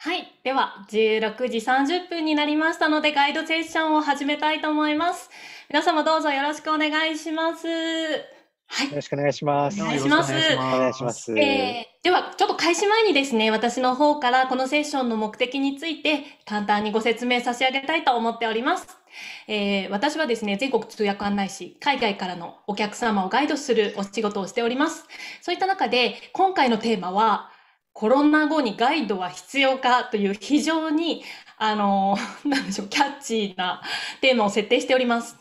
はい。では、16時30分になりましたので、ガイドセッションを始めたいと思います。皆様どうぞよろしくお願いします。はい。よろしくお願いします。お願いします。お願いします。えー、では、ちょっと開始前にですね、私の方からこのセッションの目的について簡単にご説明差し上げたいと思っております。えー、私はですね、全国通訳案内士、海外からのお客様をガイドするお仕事をしております。そういった中で、今回のテーマは、コロナ後にガイドは必要かという非常に、あの、なんでしょう、キャッチーなテーマを設定しております。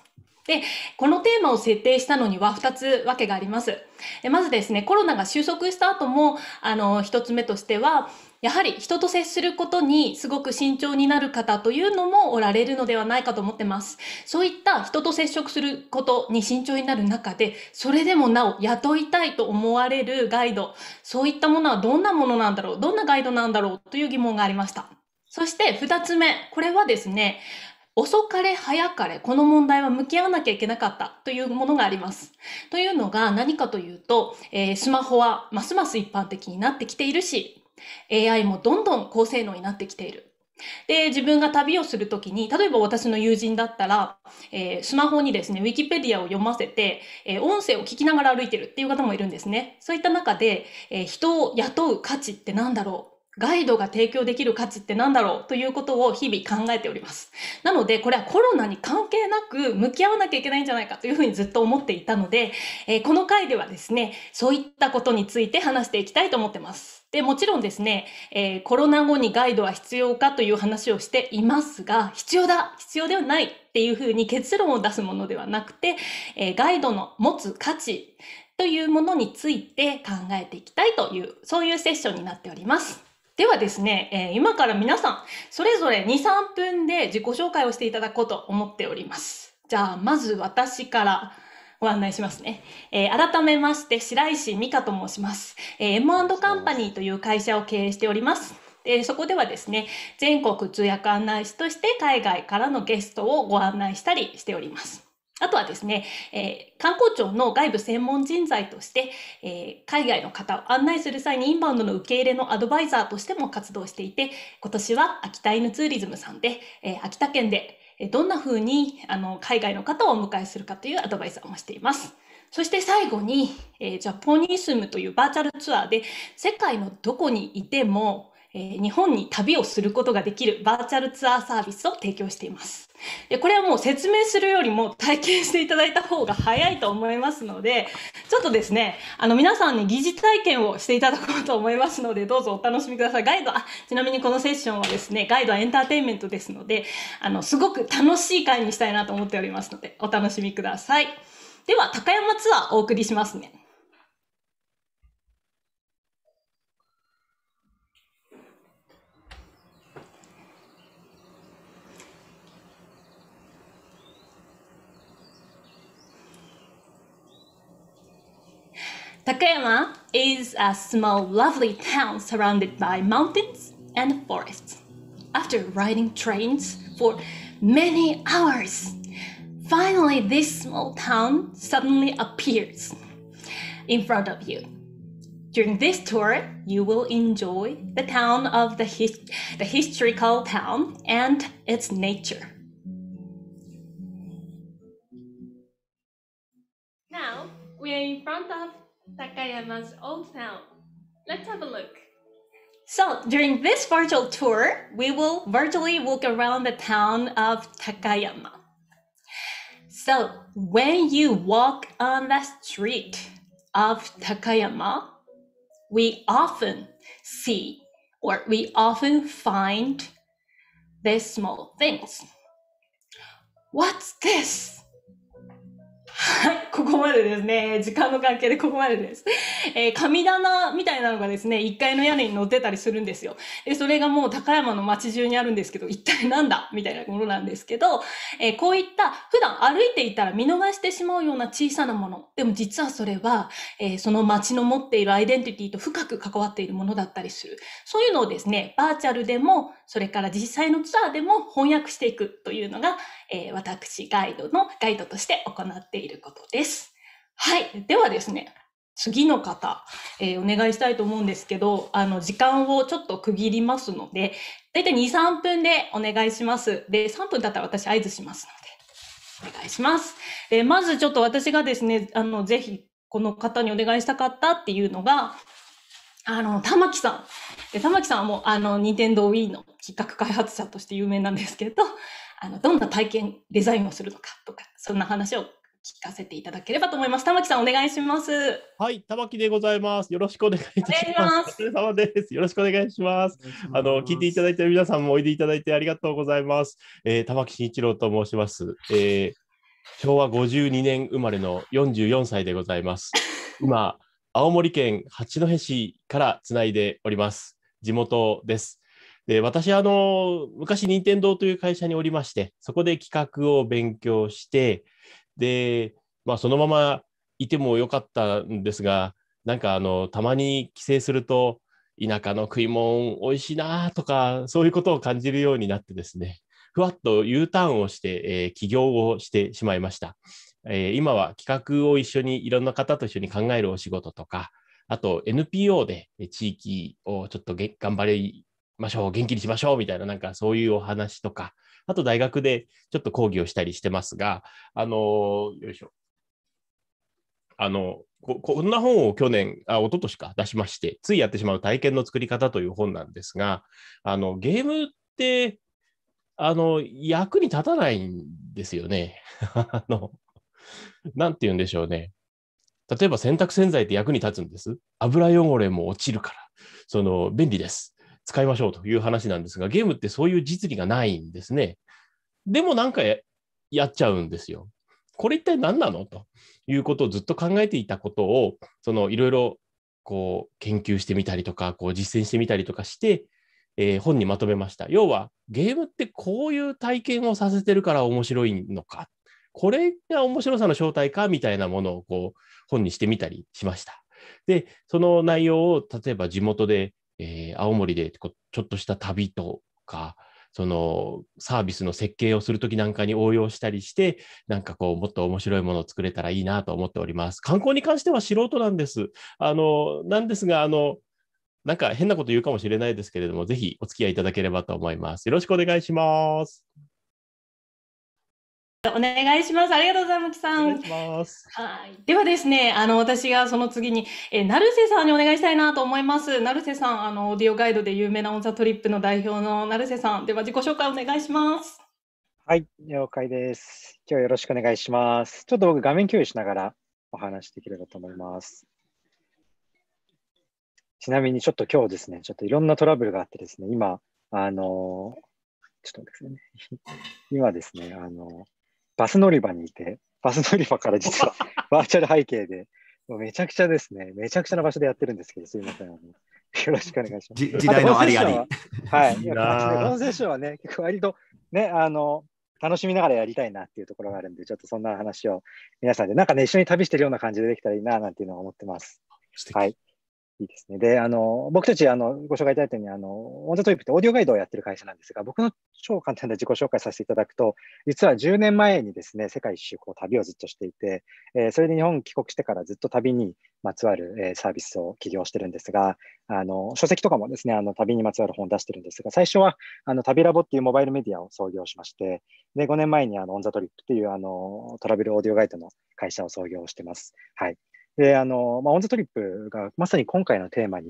で、このテーマを設定したのには2つわけがあります。でまずですね、コロナが収束した後も、あの、1つ目としては、やはり人と接することにすごく慎重になる方というのもおられるのではないかと思ってます。そういった人と接触することに慎重になる中で、それでもなお雇いたいと思われるガイド、そういったものはどんなものなんだろう、どんなガイドなんだろうという疑問がありました。そして2つ目、これはですね、遅かれ早かれこの問題は向き合わなきゃいけなかったというものがあります。というのが何かというと、えー、スマホはますます一般的になってきているし AI もどんどん高性能になってきている。で、自分が旅をするときに、例えば私の友人だったら、えー、スマホにですね、ウィキペディアを読ませて、えー、音声を聞きながら歩いてるっていう方もいるんですね。そういった中で、えー、人を雇う価値って何だろうガイドが提供できる価値って何だろうということを日々考えております。なので、これはコロナに関係なく向き合わなきゃいけないんじゃないかというふうにずっと思っていたので、えー、この回ではですね、そういったことについて話していきたいと思ってます。で、もちろんですね、えー、コロナ後にガイドは必要かという話をしていますが、必要だ必要ではないっていうふうに結論を出すものではなくて、えー、ガイドの持つ価値というものについて考えていきたいという、そういうセッションになっております。ではですね、えー、今から皆さん、それぞれ2、3分で自己紹介をしていただこうと思っております。じゃあ、まず私から、ご案内しますね。えー、改めまして、白石美香と申します。えー、M&D カンパニーという会社を経営しております。えそこではですね、全国通訳案内士として海外からのゲストをご案内したりしております。あとはですね、えー、観光庁の外部専門人材として、えー、海外の方を案内する際にインバウンドの受け入れのアドバイザーとしても活動していて、今年は秋田犬ツーリズムさんで、えー、秋田県でどんな風にあの海外の方をお迎えするかというアドバイザーもしています。そして最後に、えー、ジャポニスムというバーチャルツアーで世界のどこにいてもえ日本に旅をすることができるバーチャルツアーサービスを提供しています。でこれはもう説明するよりも体験していただいた方が早いと思いますので、ちょっとですね、あの皆さんに疑似体験をしていただこうと思いますので、どうぞお楽しみください。ガイド、あ、ちなみにこのセッションはですね、ガイドはエンターテインメントですので、あの、すごく楽しい会にしたいなと思っておりますので、お楽しみください。では、高山ツアーお送りしますね。Takayama is a small, lovely town surrounded by mountains and forests. After riding trains for many hours, finally this small town suddenly appears in front of you. During this tour, you will enjoy the town of the, his the historical town and its nature. Now, we are in front of Takayama's old town. Let's have a look. So during this virtual tour, we will virtually walk around the town of Takayama. So when you walk on the street of Takayama, we often see or we often find these small things. What's this? はい、ここまでですね。時間の関係でここまでです。えー、神棚みたいなのがですね、1階の屋根に乗ってたりするんですよ。で、それがもう高山の街中にあるんですけど、一体なんだみたいなものなんですけど、えー、こういった普段歩いていたら見逃してしまうような小さなもの。でも実はそれは、えー、その街の持っているアイデンティティと深く関わっているものだったりする。そういうのをですね、バーチャルでもそれから実際のツアーでも翻訳していくというのが、えー、私ガイドのガイドとして行っていることです。はい。ではですね、次の方、えー、お願いしたいと思うんですけど、あの、時間をちょっと区切りますので、だいたい2、3分でお願いします。で、3分だったら私合図しますので、お願いします。で、まずちょっと私がですね、あの、ぜひ、この方にお願いしたかったっていうのが、あの、玉木さん。で玉木さんはもうあの任天堂 Wii の企画開発者として有名なんですけど あのどんな体験デザインをするのかとかそんな話を聞かせていただければと思います。玉木さんお願いします。はい、玉木でございます。よろしくお願いいたします。お疲れ様です。よろしくお願いします。あの聞いていただいている皆さんもおいでいただいてありがとうございます。えー、玉木慎一郎と申します。えー、昭和52年生まれの44歳でございます。今青森県八戸市からつないでおります。地元です。で私あの、昔、任天堂という会社におりまして、そこで企画を勉強して、で、まあ、そのままいてもよかったんですが、なんかあの、たまに帰省すると、田舎の食い物美味しいなとか、そういうことを感じるようになってですね、ふわっと U ターンをして、えー、起業をしてしまいました。え今は企画を一緒にいろんな方と一緒に考えるお仕事とか、あと NPO で地域をちょっと頑張りましょう、元気にしましょうみたいな、なんかそういうお話とか、あと大学でちょっと講義をしたりしてますが、あのー、よいしょ。あのこ、こんな本を去年、あ、一昨年か出しまして、ついやってしまう体験の作り方という本なんですが、あの、ゲームって、あの、役に立たないんですよね。あの、なんて言うんでしょうね。例えば洗濯洗剤って役に立つんです。油汚れも落ちるから、その便利です。使いましょうという話なんですが、ゲームってそういう実利がないんですね。でもなんかやっちゃうんですよ。これ一体何なのということをずっと考えていたことを、そのいろいろこう研究してみたりとか、こう実践してみたりとかして、えー、本にまとめました。要はゲームってこういう体験をさせてるから面白いのかこれが面白さの正体かみたいなものをこう本にしてみたりしました。で、その内容を例えば地元で、えー、青森でこうちょっとした旅とか、そのサービスの設計をするときなんかに応用したりして、なんかこう、もっと面白いものを作れたらいいなと思っております。観光に関しては素人なんです。あの、なんですが、あの、なんか変なこと言うかもしれないですけれども、ぜひお付き合いいただければと思います。よろしくお願いします。お願いします。ありがとうございます。さん。はい。ではですね、あの、私がその次に、えー、成瀬さんにお願いしたいなと思います。成瀬さん、あの、オーディオガイドで有名なオンザトリップの代表の成瀬さん。では、自己紹介お願いします。はい、了解です。今日よろしくお願いします。ちょっと僕、画面共有しながらお話できればと思います。ちなみに、ちょっと今日ですね、ちょっといろんなトラブルがあってですね、今、あの、ちょっとですね、今ですね、あの、バス乗り場にいて、バス乗り場から実はバーチャル背景で、もうめちゃくちゃですね、めちゃくちゃな場所でやってるんですけど、すみません。よろしくお願いします。時代のありあり。ははい。このセッションはね、結構割とね、あの、楽しみながらやりたいなっていうところがあるんで、ちょっとそんな話を皆さんで、なんかね、一緒に旅してるような感じでできたらいいな、なんていうのは思ってます。はい。いいですね。で、あの、僕たち、あの、ご紹介いただいたように、あの、オンザトリップってオーディオガイドをやってる会社なんですが、僕の超簡単な自己紹介させていただくと、実は10年前にですね、世界一周、こう、旅をずっとしていて、えー、それで日本帰国してからずっと旅にまつわる、えー、サービスを起業してるんですが、あの、書籍とかもですね、あの、旅にまつわる本を出してるんですが、最初は、あの、旅ラボっていうモバイルメディアを創業しまして、で、5年前に、あの、オンザトリップっていう、あの、トラベルオーディオガイドの会社を創業してます。はい。で、あの、まあ、オンザトリップがまさに今回のテーマに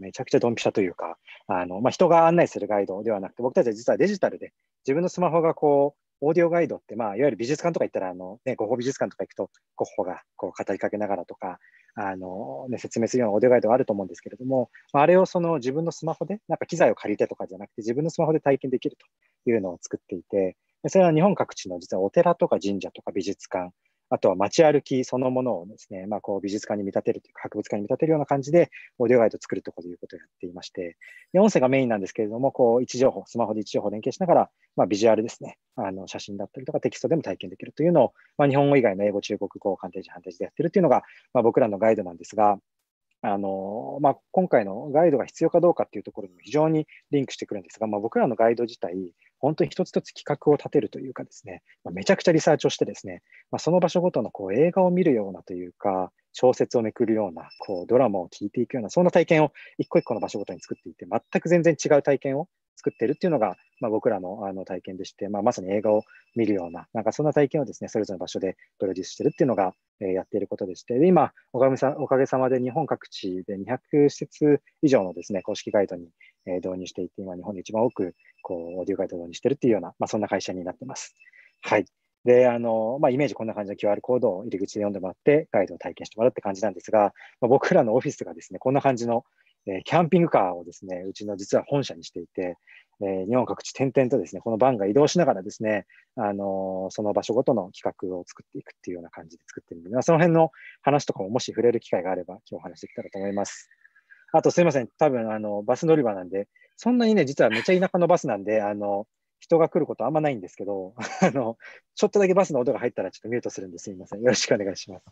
めちゃくちゃドンピシャというか、あの、まあ、人が案内するガイドではなくて、僕たちは実はデジタルで自分のスマホがこう、オーディオガイドって、まあ、いわゆる美術館とか行ったら、あの、ね、ゴッホ美術館とか行くと、ゴッホがこう語りかけながらとか、あの、ね、説明するようなオーディオガイドがあると思うんですけれども、あれをその自分のスマホで、なんか機材を借りてとかじゃなくて、自分のスマホで体験できるというのを作っていて、それは日本各地の実はお寺とか神社とか美術館、あとは街歩きそのものをですね、まあ、こう美術館に見立てるというか、博物館に見立てるような感じで、オーディオガイドを作るということをやっていまして、で音声がメインなんですけれども、こう位置情報、スマホで位置情報を連携しながら、まあ、ビジュアルですね、あの写真だったりとかテキストでも体験できるというのを、まあ、日本語以外の英語、中国語、鑑定字、反定字でやってるというのが、まあ、僕らのガイドなんですが、あのまあ、今回のガイドが必要かどうかっていうところにも非常にリンクしてくるんですが、まあ、僕らのガイド自体、本当に一つ一つ企画を立てるというかですね、まあ、めちゃくちゃリサーチをしてですね、まあ、その場所ごとのこう映画を見るようなというか、小説をめくるような、こう、ドラマを聞いていくような、そんな体験を一個一個の場所ごとに作っていて、全く全然違う体験を作ってるっていうのが、まあ、僕らのあの体験でして、まあ、まさに映画を見るような、なんかそんな体験をですね、それぞれの場所でプロデュースしてるっていうのが、えー、やっていることでして、で今おかげさ、おかげさまで日本各地で200施設以上のですね、公式ガイドに、えー、導入していて、今日本で一番多く、こう、オーディオガイドを導入してるっていうような、まあ、そんな会社になってます。はい。で、あの、まあ、イメージこんな感じの QR コードを入り口で読んでもらって、ガイドを体験してもらうって感じなんですが、まあ、僕らのオフィスがですね、こんな感じの、えー、キャンピングカーをですね、うちの実は本社にしていて、えー、日本各地点々とですね、このバンが移動しながらですね、あのー、その場所ごとの企画を作っていくっていうような感じで作ってるので、まあ、その辺の話とかももし触れる機会があれば、今日お話できたらと思います。あとすいません、多分あのバス乗り場なんで、そんなにね、実はめっちゃ田舎のバスなんで、あの人が来ることあんまないんですけど、あの、ちょっとだけバスの音が入ったらちょっとミュートするんですみません。よろしくお願いします。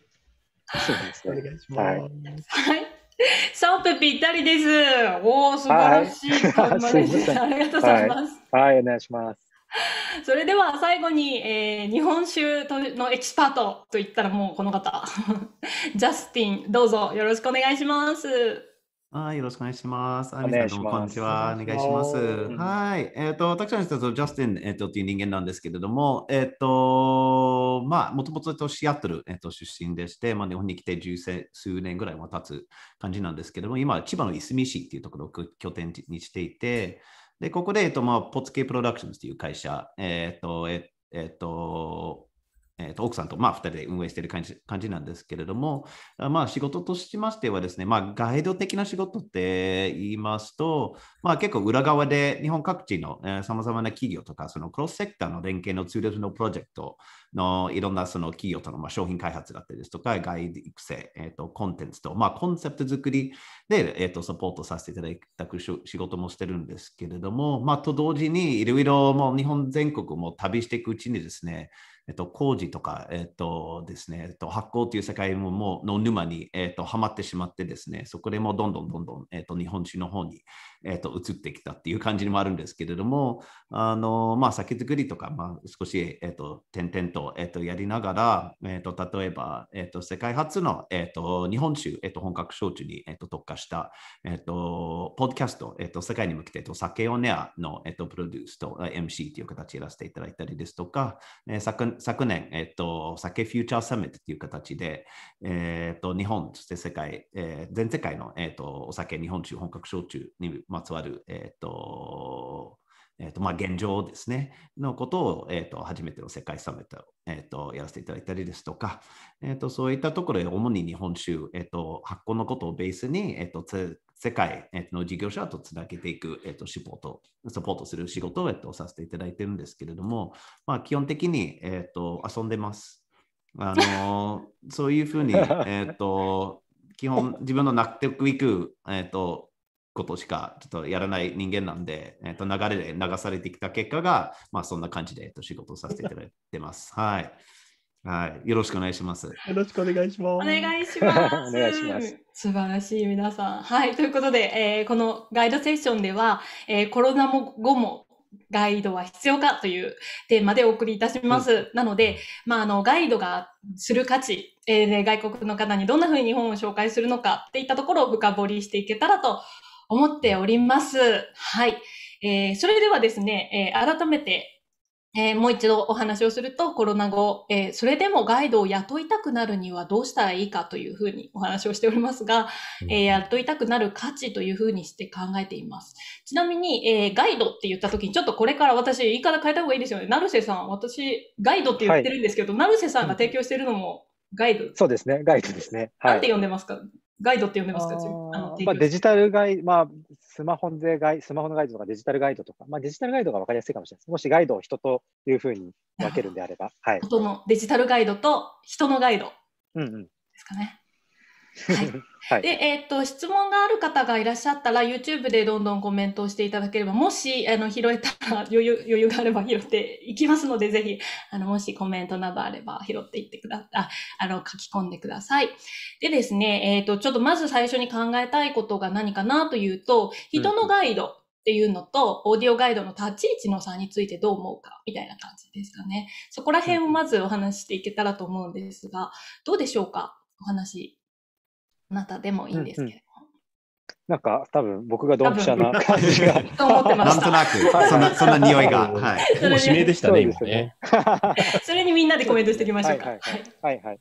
そうですね。お願いします。はい。サンペぴったりです。おお、素晴らしい。はい、ありがとうございます。はい、はい、お願いします。それでは最後に、えー、日本酒のエキスパートと言ったらもうこの方 ジャスティンどうぞよろしくお願いします。はい、よろしくお願いします。アミさんどうもこんにちは。お願いします。はい。えっ、ー、と、私はジャスティン、えーと、っていう人間なんですけれども、えっ、ー、と、まあ、もともとシアトル、えーと、出身でして、まあ、日本に来て十数年ぐらいは経つ感じなんですけれども、今、千葉のいすみ市っていうところを拠点にしていて、で、ここで、えっ、ー、と、まあ、ポツケプロダクションズという会社、えっ、と、えっ、と、えー、と奥さんと、まあ、2人で運営している感じ感じなんですけれども、まあ、仕事としましてはですね、まあ、ガイド的な仕事って言いますと、まあ、結構裏側で日本各地のさまざまな企業とか、そのクロスセクターの連携のツールズのプロジェクトのいろんなその企業とのまあ商品開発だったりですとか、ガイド育成、えー、とコンテンツと、まあ、コンセプト作りで、えー、とサポートさせていただく仕事もしてるんですけれども、まあ、と同時にいろいろ日本全国も旅していくうちにですね、えっと、工事とか、えっとですね、えっと、発酵という世界ももうの沼に、えっと、はまってしまってですね、そこでもどんどんどんどん、えっと、日本酒の方に、えーと、移ってきたっていう感じにもあるんですけれどもあの、まあ、酒造りとか、まあ、少し、えーと、点々と,、えーと、とやりながら、えー、と例えば、えー、と世界初の、えー、と日本酒、えー、と本格焼酎に、えー、と特化した、えー、とポッドキャスト、えー、と世界に向けて、えー、と酒オネアの、えー、とプロデュースと MC という形でやらせていただいたりですとか、えー、昨昨年、えー、と酒フューチャーサミットという形で、えー、と日本そして世界、えー、全世界の、えー、とお酒日本酒本格焼酎にまつわる、えっ、ー、と、えーとまあ、現状ですね、のことを、えーと、初めての世界サミットを、えーと、やらせていただいたりですとか、えーと、そういったところで主に日本酒、えー、と発酵のことをベースに、えー、と世界の事業者とつなげていく、えー、とサポートサポートする仕事を、えー、とさせていただいてるんですけれども、まあ、基本的に、えー、と遊んでます。あの そういうふうに、えー、と基本自分の納得いく、えー、とことしかちょっとやらない人間なんで、えー、と流れで流されてきた結果が、まあ、そんな感じで、えー、と仕事をさせていただいてます。はい。はい。よろしくお願いします。よろしくお願いします。お願いします。お願いします。素晴らしい皆さん。はい。ということで、えー、このガイドセッションでは、えー、コロナも後もガイドは必要かというテーマでお送りいたします。うん、なので、まあ、あの、ガイドがする価値、えー、ね、外国の方にどんなふうに日本を紹介するのかっていったところを深掘りしていけたらと思っております。はい。えー、それではですね、えー、改めてえー、もう一度お話をすると、コロナ後、えー、それでもガイドを雇いたくなるにはどうしたらいいかというふうにお話をしておりますが、えー、雇いたくなる価値というふうにして考えています。ちなみに、えガイドって言った時に、ちょっとこれから私、言い方変えた方がいいですよね。成瀬さん、私、ガイドって言ってるんですけど、はい、成瀬さんが提供してるのもガイドそうですね、ガイドですね。はい、なんて呼んでますかガイドって呼んでますかあの、まあ、デジタルガイド、まあ、スマホでガイスマホのガイドとかデジタルガイドとか、まあ、デジタルガイドが分かりやすいかもしれないです。もしガイドを人というふうに分けるんであれば。はい、のデジタルガイドと人のガイドですかね。うんうん はい、で、えー、っと質問がある方がいらっしゃったら YouTube でどんどんコメントをしていただければもしあの拾えたら余裕余裕があれば拾っていきますのでぜひあのもしコメントなどあれば拾っていってくだああの書き込んでください。でですね、えー、っとちょっとまず最初に考えたいことが何かなというと人のガイド、うんっていうのと、オーディオガイドの立ち位置の差についてどう思うか、みたいな感じですかね。そこら辺をまずお話していけたらと思うんですが、どうでしょうかお話あなたでもいいんですけど。うんうん、なんか多分僕がドンピシャな感じが。なんとなく、そんな、そんな匂いが。はい。もう指名でしたね、今ね。それにみんなでコメントしていきましょうか。はいはい、はい。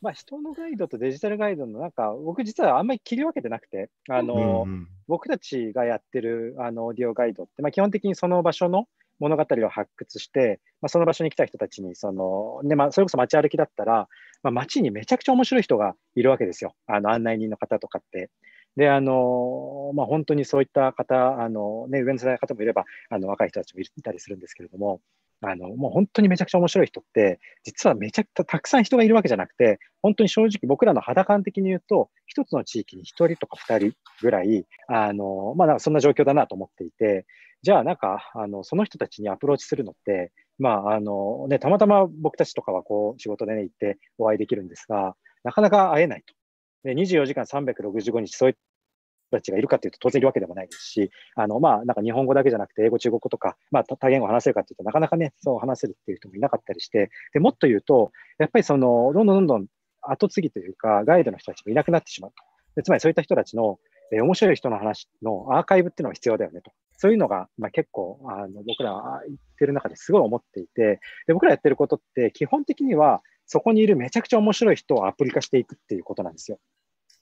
まあ、人のガイドとデジタルガイドのなんか、僕実はあんまり切り分けてなくて、あの、僕たちがやってるあのオーディオガイドって、まあ、基本的にその場所の物語を発掘して、まあ、その場所に来た人たちに、その、まあ、それこそ街歩きだったら、まあ、街にめちゃくちゃ面白い人がいるわけですよ。あの、案内人の方とかって。で、あの、まあ、本当にそういった方、あの、ね、上の世代の方もいれば、あの、若い人たちもいたりするんですけれども、あの、もう本当にめちゃくちゃ面白い人って、実はめちゃくちゃたくさん人がいるわけじゃなくて、本当に正直僕らの肌感的に言うと、一つの地域に一人とか二人ぐらい、あの、まあ、そんな状況だなと思っていて、じゃあなんか、あの、その人たちにアプローチするのって、まあ、あの、ね、たまたま僕たちとかはこう、仕事でね、行ってお会いできるんですが、なかなか会えないと。で、24時間365日、そういう人たちがいるかというと当然いるわけでもないですし、あの、まあ、なんか日本語だけじゃなくて、英語、中国語とか、まあ、多言語話せるかというとなかなかね、そう話せるっていう人もいなかったりして、で、もっと言うと、やっぱりその、どんどんどんどん後継ぎというか、ガイドの人たちもいなくなってしまうと。でつまりそういった人たちの、え面白い人の話のアーカイブっていうのが必要だよねと。そういうのが、まあ、結構あの僕らは言ってる中ですごい思っていてで僕らやってることって基本的にはそこにいるめちゃくちゃ面白い人をアプリ化していくっていうことなんですよ。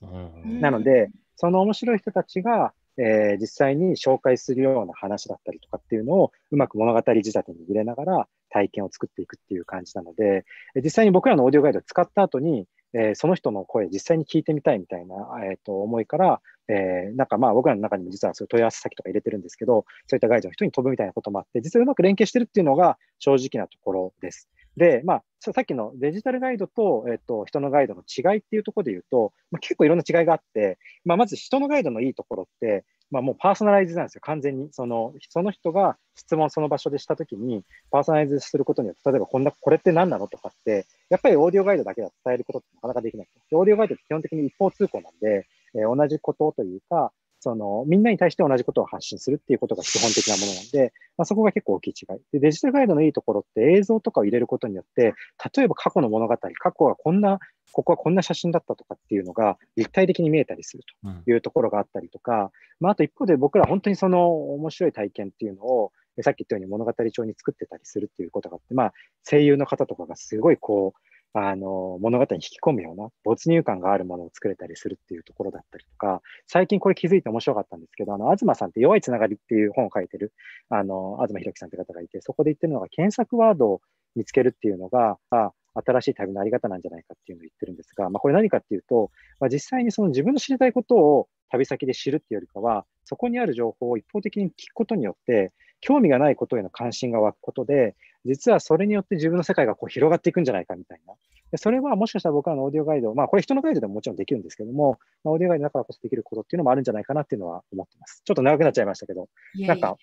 うん、なのでその面白い人たちが、えー、実際に紹介するような話だったりとかっていうのをうまく物語仕立てに入れながら体験を作っていくっていう感じなので実際に僕らのオーディオガイドを使った後にえー、その人の声実際に聞いてみたいみたいな、えー、と思いから、えー、なんかまあ僕らの中にも実はそういう問い合わせ先とか入れてるんですけど、そういったガイドの人に飛ぶみたいなこともあって、実はうまく連携してるっていうのが正直なところです。で、まあ、さっきのデジタルガイドと,、えー、と人のガイドの違いっていうところで言うと、まあ、結構いろんな違いがあって、まあ、まず人のガイドのいいところって、まあ、もうパーソナライズなんですよ、完全に。そのその人が質問その場所でしたときに、パーソナライズすることによって、例えばこんな、これって何なのとかって、やっぱりオーディオガイドだけでは伝えることってなかなかできない。オーディオガイドって基本的に一方通行なんで、えー、同じことというか、その、みんなに対して同じことを発信するっていうことが基本的なものなんで、まあ、そこが結構大きい違い。で、デジタルガイドのいいところって映像とかを入れることによって、例えば過去の物語、過去はこんな、ここはこんな写真だったとかっていうのが立体的に見えたりするというところがあったりとか、うん、まあ、あと一方で僕ら本当にその面白い体験っていうのを、さっき言ったように物語帳に作ってたりするっていうことがあって、まあ、声優の方とかがすごいこう、あの、物語に引き込むような没入感があるものを作れたりするっていうところだったりとか、最近これ気づいて面白かったんですけど、あの、東さんって弱いつながりっていう本を書いてる、あの、東博樹さんって方がいて、そこで言ってるのが検索ワードを見つけるっていうのが、あ新しい旅のあり方なんじゃないかっていうのを言ってるんですが、まあ、これ何かっていうと、まあ、実際にその自分の知りたいことを旅先で知るっていうよりかは、そこにある情報を一方的に聞くことによって、興味がないことへの関心が湧くことで、実はそれによって自分の世界がこう広がっていくんじゃないかみたいな。でそれはもしかしたら僕らのオーディオガイド、まあこれ人のガイドでももちろんできるんですけども、まあ、オーディオガイドだからこそできることっていうのもあるんじゃないかなっていうのは思ってます。ちょっと長くなっちゃいましたけど、いやいやなんか、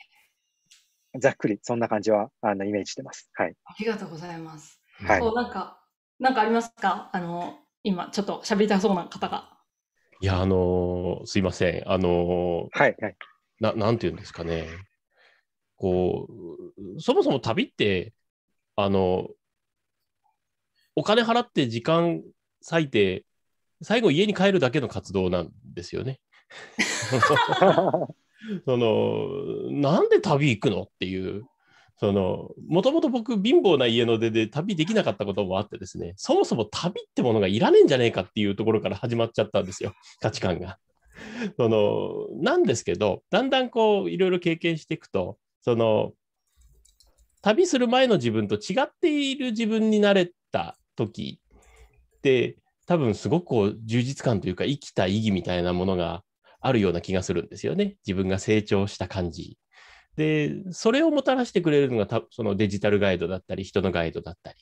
ざっくりそんな感じはあのイメージしてます。はい。ありがとうございます。はい。こうなんか、なんかありますかあの、今ちょっと喋りたそうな方が。いや、あのー、すいません。あのー、はい、はい。ななんていうんですかね。こう、そもそも旅って、あの、お金払って時間割いて、最後家に帰るだけの活動なんですよね。その、なんで旅行くのっていう。その、もともと僕、貧乏な家の出で旅できなかったこともあってですね、そもそも旅ってものがいらねえんじゃねえかっていうところから始まっちゃったんですよ、価値観が。その、なんですけど、だんだんこう、いろいろ経験していくと、その、旅する前の自分と違っている自分になれた時って、多分すごくこう充実感というか、生きた意義みたいなものがあるような気がするんですよね。自分が成長した感じ。で、それをもたらしてくれるのがたそのデジタルガイドだったり、人のガイドだったり。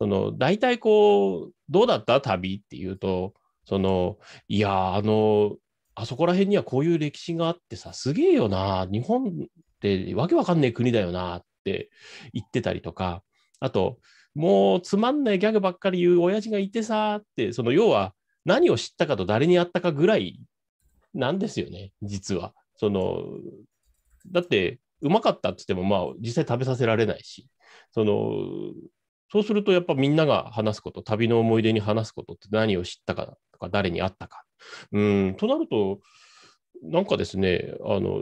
その大体こう、どうだった旅っていうと、その、いや、あの、あそこら辺にはこういう歴史があってさ、すげえよな、日本ってわけわかんない国だよなって言ってたりとか、あと、もうつまんないギャグばっかり言う親父がいてさって、その要は何を知ったかと誰に会ったかぐらいなんですよね、実は。そのだって、うまかったって言っても、まあ、実際食べさせられないし、そのそうするとやっぱみんなが話すこと、旅の思い出に話すことって何を知ったかとか、誰に会ったか。うん、となると、なんかですねあの、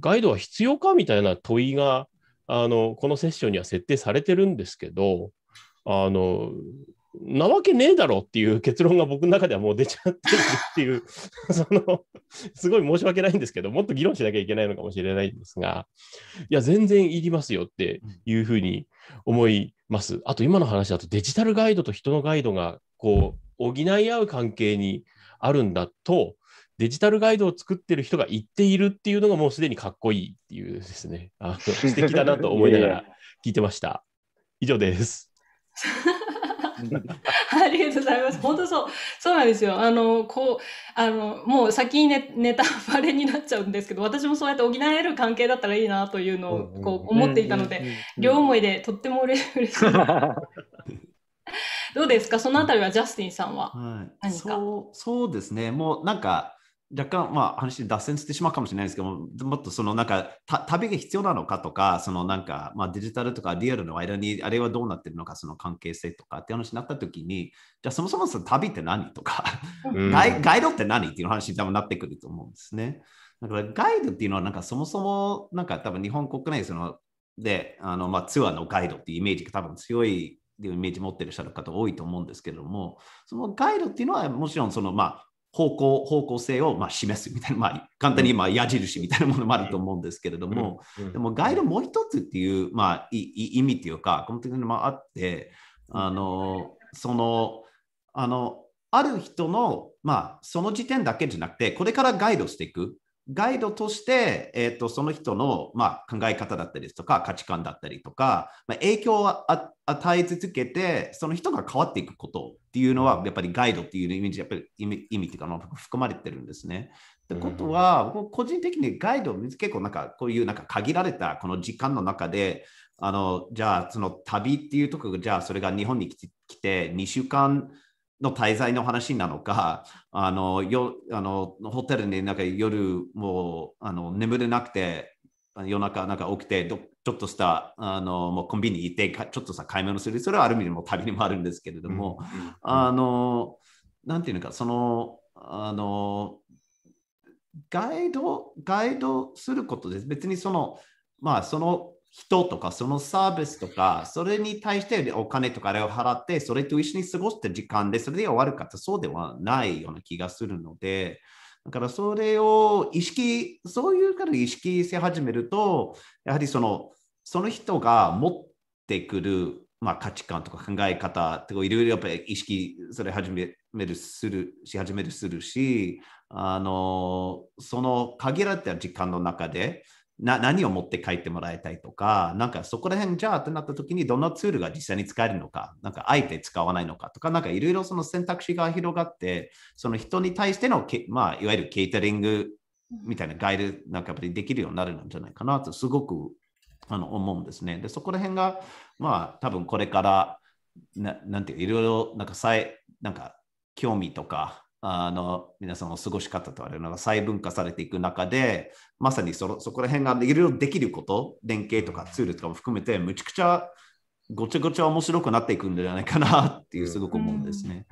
ガイドは必要かみたいな問いがあの、このセッションには設定されてるんですけど、あのなわけねえだろっていう結論が僕の中ではもう出ちゃってるっていう その、すごい申し訳ないんですけど、もっと議論しなきゃいけないのかもしれないんですが、いや、全然いりますよっていうふうに思います。あと、今の話だとデジタルガイドと人のガイドがこう補い合う関係にあるんだと、デジタルガイドを作ってる人が言っているっていうのがもうすでにかっこいいっていうですね、あ素敵だなと思いながら 聞いてました。以上です。ありがとうございます。本当そう。そうなんですよ。あの、こう、あの、もう先にね、ネタバレになっちゃうんですけど、私もそうやって補える関係だったらいいなというのを、こう、思っていたので、両思いでとっても嬉しい。どうですかそのあたりはジャスティンさんは何か、はい、そうそうですね。もうなんか、若干、まあ、話脱線してしまうかもしれないですけども、もっとそのなんか旅が必要なのかとか、そのなんか、まあ、デジタルとかリアルの間にあれはどうなってるのか、その関係性とかって話になった時に、じゃあそもそもその旅って何とか、うん、ガイドって何っていう話に多分なってくると思うんですね。だからガイドっていうのはなんかそもそもなんか多分日本国内そのであの、まあ、ツアーのガイドっていうイメージが多分強いっていうイメージ持ってる人の方多いと思うんですけれども、そのガイドっていうのはもちろんその、まあ、方向方向性をまあ示すみたいな、まあ、簡単にま矢印みたいなものもあると思うんですけれども、でもガイドもう一つっていう、まあ、い意味っていうか、この時にもあって、あのそのあのある人の、まあ、その時点だけじゃなくて、これからガイドしていくガイドとして、えーと、その人の、まあ、考え方だったりですとか価値観だったりとか、まあ、影響を与え続けてその人が変わっていくことっていうのはやっぱりガイドっていうイメージやっぱり意味意味っていうか含まれてるんですね。ってことは、僕個人的にガイド結構なんかこういうなんか限られたこの時間の中であのじゃあその旅っていうところじゃあそれが日本に来て来て2週間の滞在の話なのか、あのよあのホテルになんか夜もうあの眠れなくて、夜中なんか起きてど、ちょっとしたあのもうコンビニ行って、ちょっとさ買い物する、それはある意味でも旅にもあるんですけれども、あの、なんていうのか、その、あの、ガイド、ガイドすることです。別にその、まあ、その人とかそのサービスとか、それに対してお金とかあれを払って、それと一緒に過ごした時間で、それで終わるかってそうではないような気がするので、だからそれを意識、そういうから意識し始めると、やはりそのその人が持ってくる、まあ、価値観とか考え方とかいろいろやっぱり意識それ始めるするし始めるするし、あのその限られた時間の中で、な何を持って帰ってもらいたいとか、なんかそこら辺じゃあってなった時にどんなツールが実際に使えるのか、なんかあえて使わないのかとか、なんかいろいろその選択肢が広がって、その人に対してのけ、まあ、いわゆるケータリングみたいなガイドなんかやっぱりできるようになるんじゃないかなとすごくあの思うんですね。で、そこら辺が、まあ多分これから、ななんていういろいろなんかさえ、なんか興味とかあの皆さんの過ごし方とあれのが細分化されていく中で、まさにそそこら辺がいろいろできること、連携とかツールとかも含めて、むちゃくちゃごちゃごちゃ面白くなっていくんじゃないかな っていう、すごく思うんですね。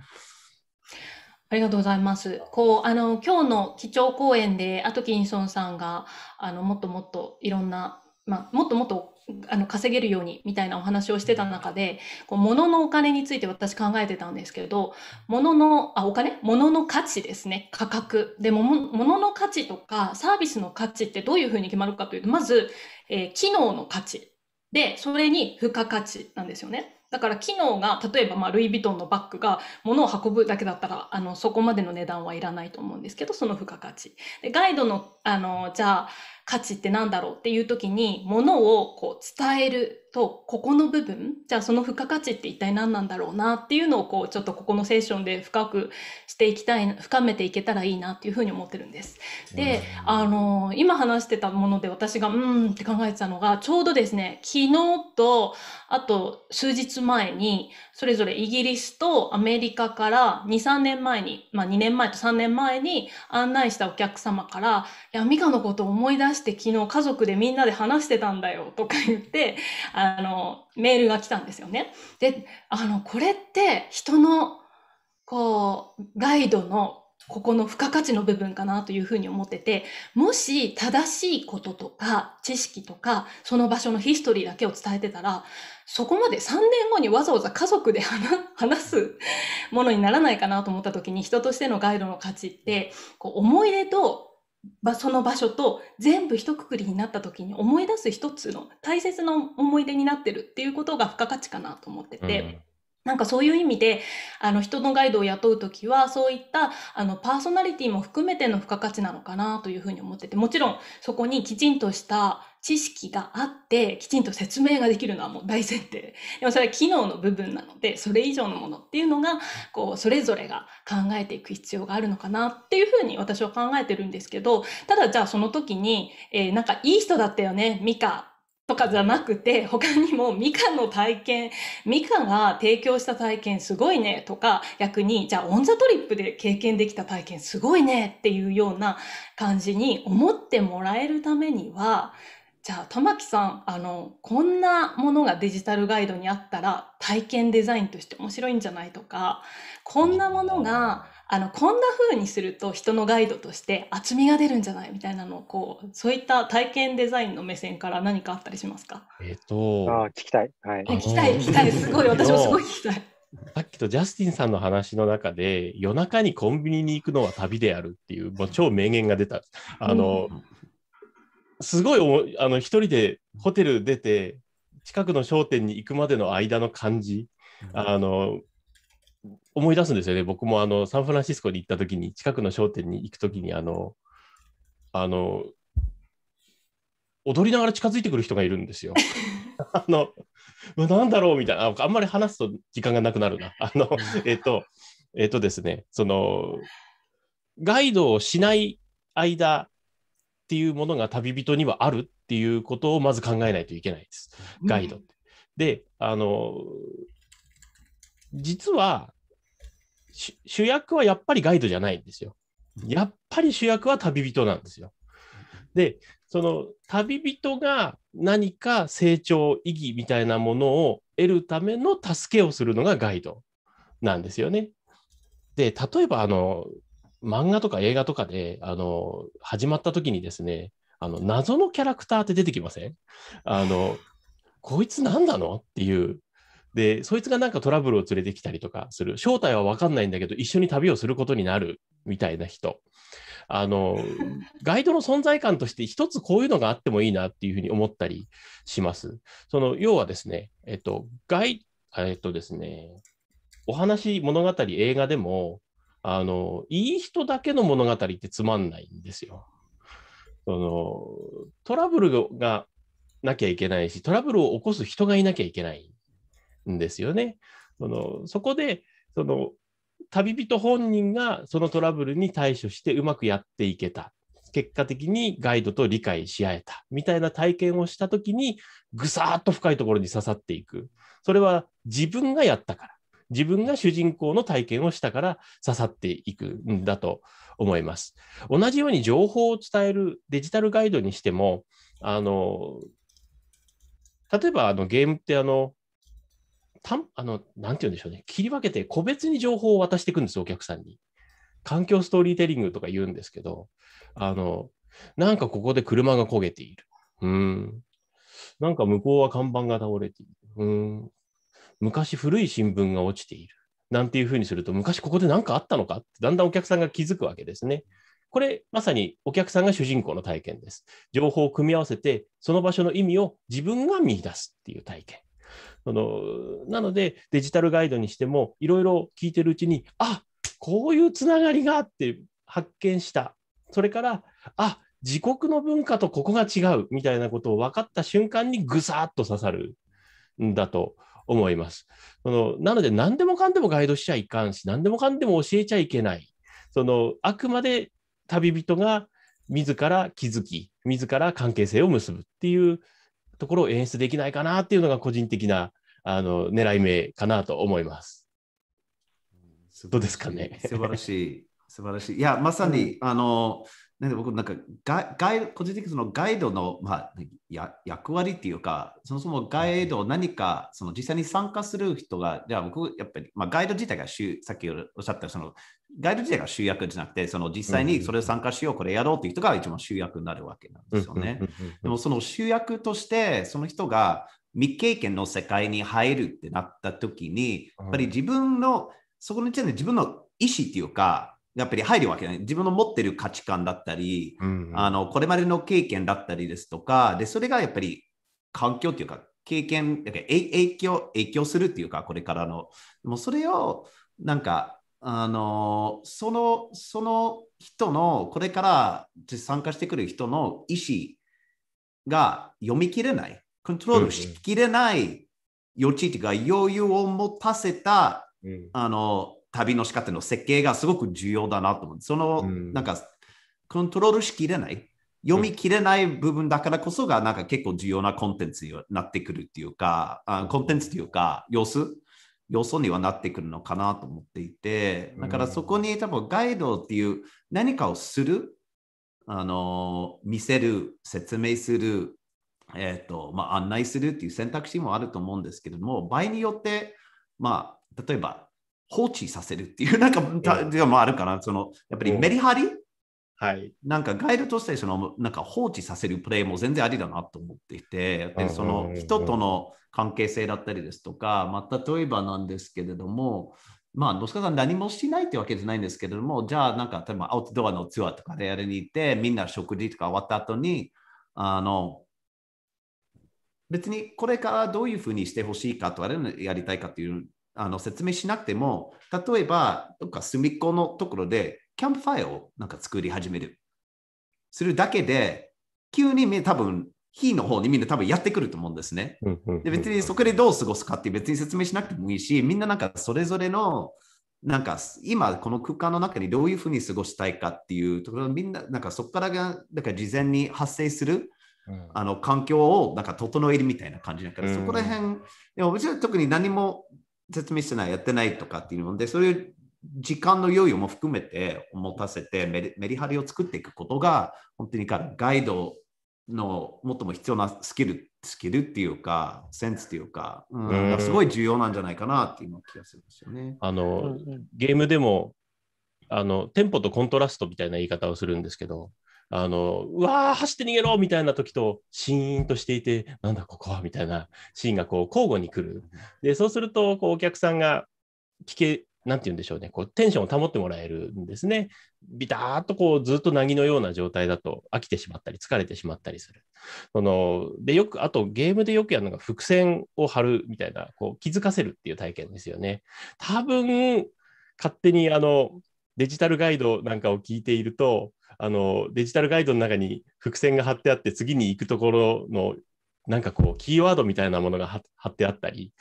ありがとうございます。こう、あの、今日の基調講演で、アトキンソンさんが、あの、もっともっといろんな、まあ、もっともっとあの稼げるようにみたいなお話をしてた中でこう物のお金について私考えてたんですけど物のあお金物の価値ですね価格でも物の価値とかサービスの価値ってどういうふうに決まるかというとまず、えー、機能の価値でそれに付加価値なんですよね。だから機能が例えばまあルイ・ヴィトンのバッグが物を運ぶだけだったらあのそこまでの値段はいらないと思うんですけどその付加価値でガイドのあのじゃあ価値って何だろうっていう時にものをこう伝えるとここの部分じゃあその付加価値って一体何なんだろうなっていうのをこうちょっとここのセッションで深くしていきたい深めていけたらいいなっていうふうに思ってるんです。で、あの今話してたもので私がうんって考えてたのがちょうどですね昨日とあと数日前にそれぞれイギリスとアメリカから23年前に、まあ、2年前と3年前に案内したお客様から「いやミカのことを思い出して昨日家族でみんなで話してたんだよ」とか言ってあのメールが来たんですよね。であのこれって人のこうガイドのここの付加価値の部分かなというふうに思っててもし正しいこととか知識とかその場所のヒストリーだけを伝えてたらそこまで3年後にわざわざ家族で話すものにならないかなと思った時に人としてのガイドの価値ってこう思い出とその場所と全部一括りになった時に思い出す一つの大切な思い出になってるっていうことが付加価値かなと思ってて。うんなんかそういう意味で、あの人のガイドを雇うときは、そういったあのパーソナリティも含めての付加価値なのかなというふうに思ってて、もちろんそこにきちんとした知識があってきちんと説明ができるのはもう大前提でもそれは機能の部分なのでそれ以上のものっていうのがこうそれぞれが考えていく必要があるのかなっていうふうに私は考えてるんですけどただじゃあその時に、えー、なんかいい人だったよねミカとかじゃなくて、他にもミカの体験、ミカが提供した体験すごいねとか、逆に、じゃあオンザトリップで経験できた体験すごいねっていうような感じに思ってもらえるためには、じゃあ玉木さんあのこんなものがデジタルガイドにあったら体験デザインとして面白いんじゃないとかこんなものがあのこんな風にすると人のガイドとして厚みが出るんじゃないみたいなのをこうそういった体験デザインの目線から何かあったりしますかえっ、とあ聞きたい、はい、聞きたい聞きたいすごい私もすごい聞きたい。さっきとジャスティンさんの話の中で夜中にコンビニに行くのは旅であるっていうもう超名言が出た。あの、うんすごいあの一人でホテル出て近くの商店に行くまでの間の感じ、あの思い出すんですよね僕もあのサンフランシスコに行った時に近くの商店に行く時にあのあの踊りながら近づいてくる人がいるんですよ。あのなんだろうみたいなあんまり話すと時間がなくなるな。あのえっとえっとですねそのガイドをしない間っていうものが旅人にはあるっていうことをまず考えないといけないです。ガイドって。うん、で、あの、実は主役はやっぱりガイドじゃないんですよ。やっぱり主役は旅人なんですよ。で、その旅人が何か成長意義みたいなものを得るための助けをするのがガイドなんですよね。で、例えばあの漫画とか映画とかで、あの、始まった時にですね、あの、謎のキャラクターって出てきませんあの、こいつ何なのっていう。で、そいつがなんかトラブルを連れてきたりとかする。正体は分かんないんだけど、一緒に旅をすることになるみたいな人。あの、ガイドの存在感として一つこういうのがあってもいいなっていうふうに思ったりします。その、要はですね、えっと、ガイ、えっとですね、お話、物語、映画でも、あの、いい人だけの物語ってつまんないんですよ。そのトラブルがなきゃいけないし、トラブルを起こす人がいなきゃいけないんですよね。そのそこでその旅人本人がそのトラブルに対処してうまくやっていけた。結果的にガイドと理解し合えたみたいな体験をした時にぐさーっと深いところに刺さっていくそれは自分がやったから自分が主人公の体験をしたから刺さっていくんだと思います。同じように情報を伝えるデジタルガイドにしても、あの、例えばあのゲームってあの、たんあの、なんて言うんでしょうね。切り分けて個別に情報を渡していくんです、お客さんに。環境ストーリーテリングとか言うんですけど、あの、なんかここで車が焦げている。うん。なんか向こうは看板が倒れている。うん。昔古い新聞が落ちている。なんていうふうにすると、昔ここで何かあったのかって、だんだんお客さんが気づくわけですね。これ、まさにお客さんが主人公の体験です。情報を組み合わせて、その場所の意味を自分が見出すっていう体験。そのなので、デジタルガイドにしても、いろいろ聞いてるうちに、あこういうつながりがあって発見した。それから、あ自国の文化とここが違うみたいなことを分かった瞬間にぐさっと刺さるんだと思います。そのなので、何でもかんでもガイドしちゃいかんし、何でもかんでも教えちゃいけない。そのあくまで旅人が自ら気づき、自ら関係性を結ぶっていうところを演出できないかなっていうのが個人的なあの狙い目かなと思います。どうですかね。素晴らしい。素晴らしい。いや、まさに、うん、あの、なんで僕なんかガイ個人的にそのガイドの、まあ、や役割っていうかそもそもガイドを何かその実際に参加する人がじゃあ僕やっぱり、まあ、ガイド自体がさっきおっしゃったそのガイド自体が集約じゃなくてその実際にそれを参加しようこれやろうっていう人が一番集約になるわけなんですよね。でもその集約としてその人が未経験の世界に入るってなった時にやっぱり自分のそこの時点で自分の意思っていうかやっぱり入るわけない。自分の持ってる価値観だったり、うんうん、あのこれまでの経験だったりですとか、でそれがやっぱり環境というか、経験、影響、影響するというか、これからの。でもそれを、なんか、あのその、その人の、これから参加してくる人の意思が読み切れない、コントロールしきれない余地というか、余裕を持たせた、うん、あの旅の仕方の設計がすごく重要だなと思う。その、うん、なんか、コントロールしきれない、読み切れない部分だからこそが、なんか結構重要なコンテンツになってくるっていうか、あコンテンツというか、様子要素にはなってくるのかなと思っていて、だからそこに多分ガイドっていう何かをする、あの、見せる、説明する、えー、と、まあ、案内するっていう選択肢もあると思うんですけども、場合によって、まあ、例えば放置させるっていう、なんか、でもあるかな、その、やっぱりメリハリ、はい、なんかガイドとしてそのなんか放置させるプレーも全然ありだなと思っていてでその人との関係性だったりですとか、まあ、例えばなんですけれども、まあ、野塚さん何もしないってわけじゃないんですけれどもじゃあなんか例えばアウトドアのツアーとかでやりに行ってみんな食事とか終わった後にあの別にこれからどういうふうにしてほしいかとあれやりたいかというあの説明しなくても、例えば、どっか隅っこのところで、キャンプファイをなんか作り始める。するだけで、急に多分、火の方にみんな多分やってくると思うんですね。で別にそこでどう過ごすかって別に説明しなくてもいいし、みんななんかそれぞれの、なんか今この空間の中にどういうふうに過ごしたいかっていうところみんななんかそこからがなんか事前に発生する、あの環境をなんか整えるみたいな感じだから、そこら辺でももちろん特に何も説明してない、やってないとかっていうので、そういう時間の余裕も含めて持たせてメリメリハリを作っていくことが本当にガイドの最も必要なスキルスキルっていうかセンスっていうか、うん、すごい重要なんじゃないかなっていう気がするんですよね。あのゲームでもあのテンポとコントラストみたいな言い方をするんですけどあの、うわー、走って逃げろみたいな時と、シーンとしていて、なんだここはみたいなシーンがこう交互に来る。で、そうすると、こうお客さんが聞け、なんて言うんでしょうね、こうテンションを保ってもらえるんですね。ビターっとこうずっとなぎのような状態だと飽きてしまったり、疲れてしまったりする。そのでよくあとゲームでよくやるのが伏線を張るみたいな、こう気づかせるっていう体験ですよね。多分勝手にあのデジタルガイドなんかを聞いていると、あのデジタルガイドの中に伏線が貼ってあって次に行くところのなんかこうキーワードみたいなものが貼ってあったり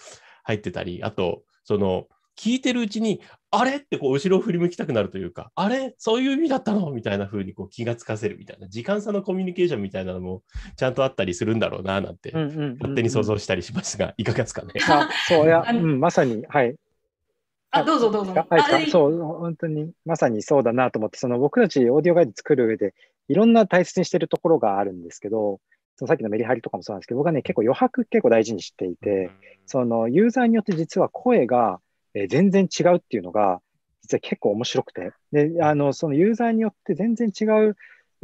入ってたりあとその聞いてるうちにあれってこう後ろを振り向きたくなるというかあれそういう意味だったのみたいな風にこう気がつかせるみたいな時間差のコミュニケーションみたいなのもちゃんとあったりするんだろうななんて勝手に想像したりしますがいかがですかね。そうや、うん、まさに、はい、あどうぞどうぞ。はい、そう、本当にまさにそうだなと思って、その僕たちオーディオガイド作る上で、いろんな大切にしてるところがあるんですけど、そのさっきのメリハリとかもそうなんですけど、僕はね、結構余白結構大事にしていて、そのユーザーによって実は声が全然違うっていうのが、実は結構面白くて、で、あの、そのユーザーによって全然違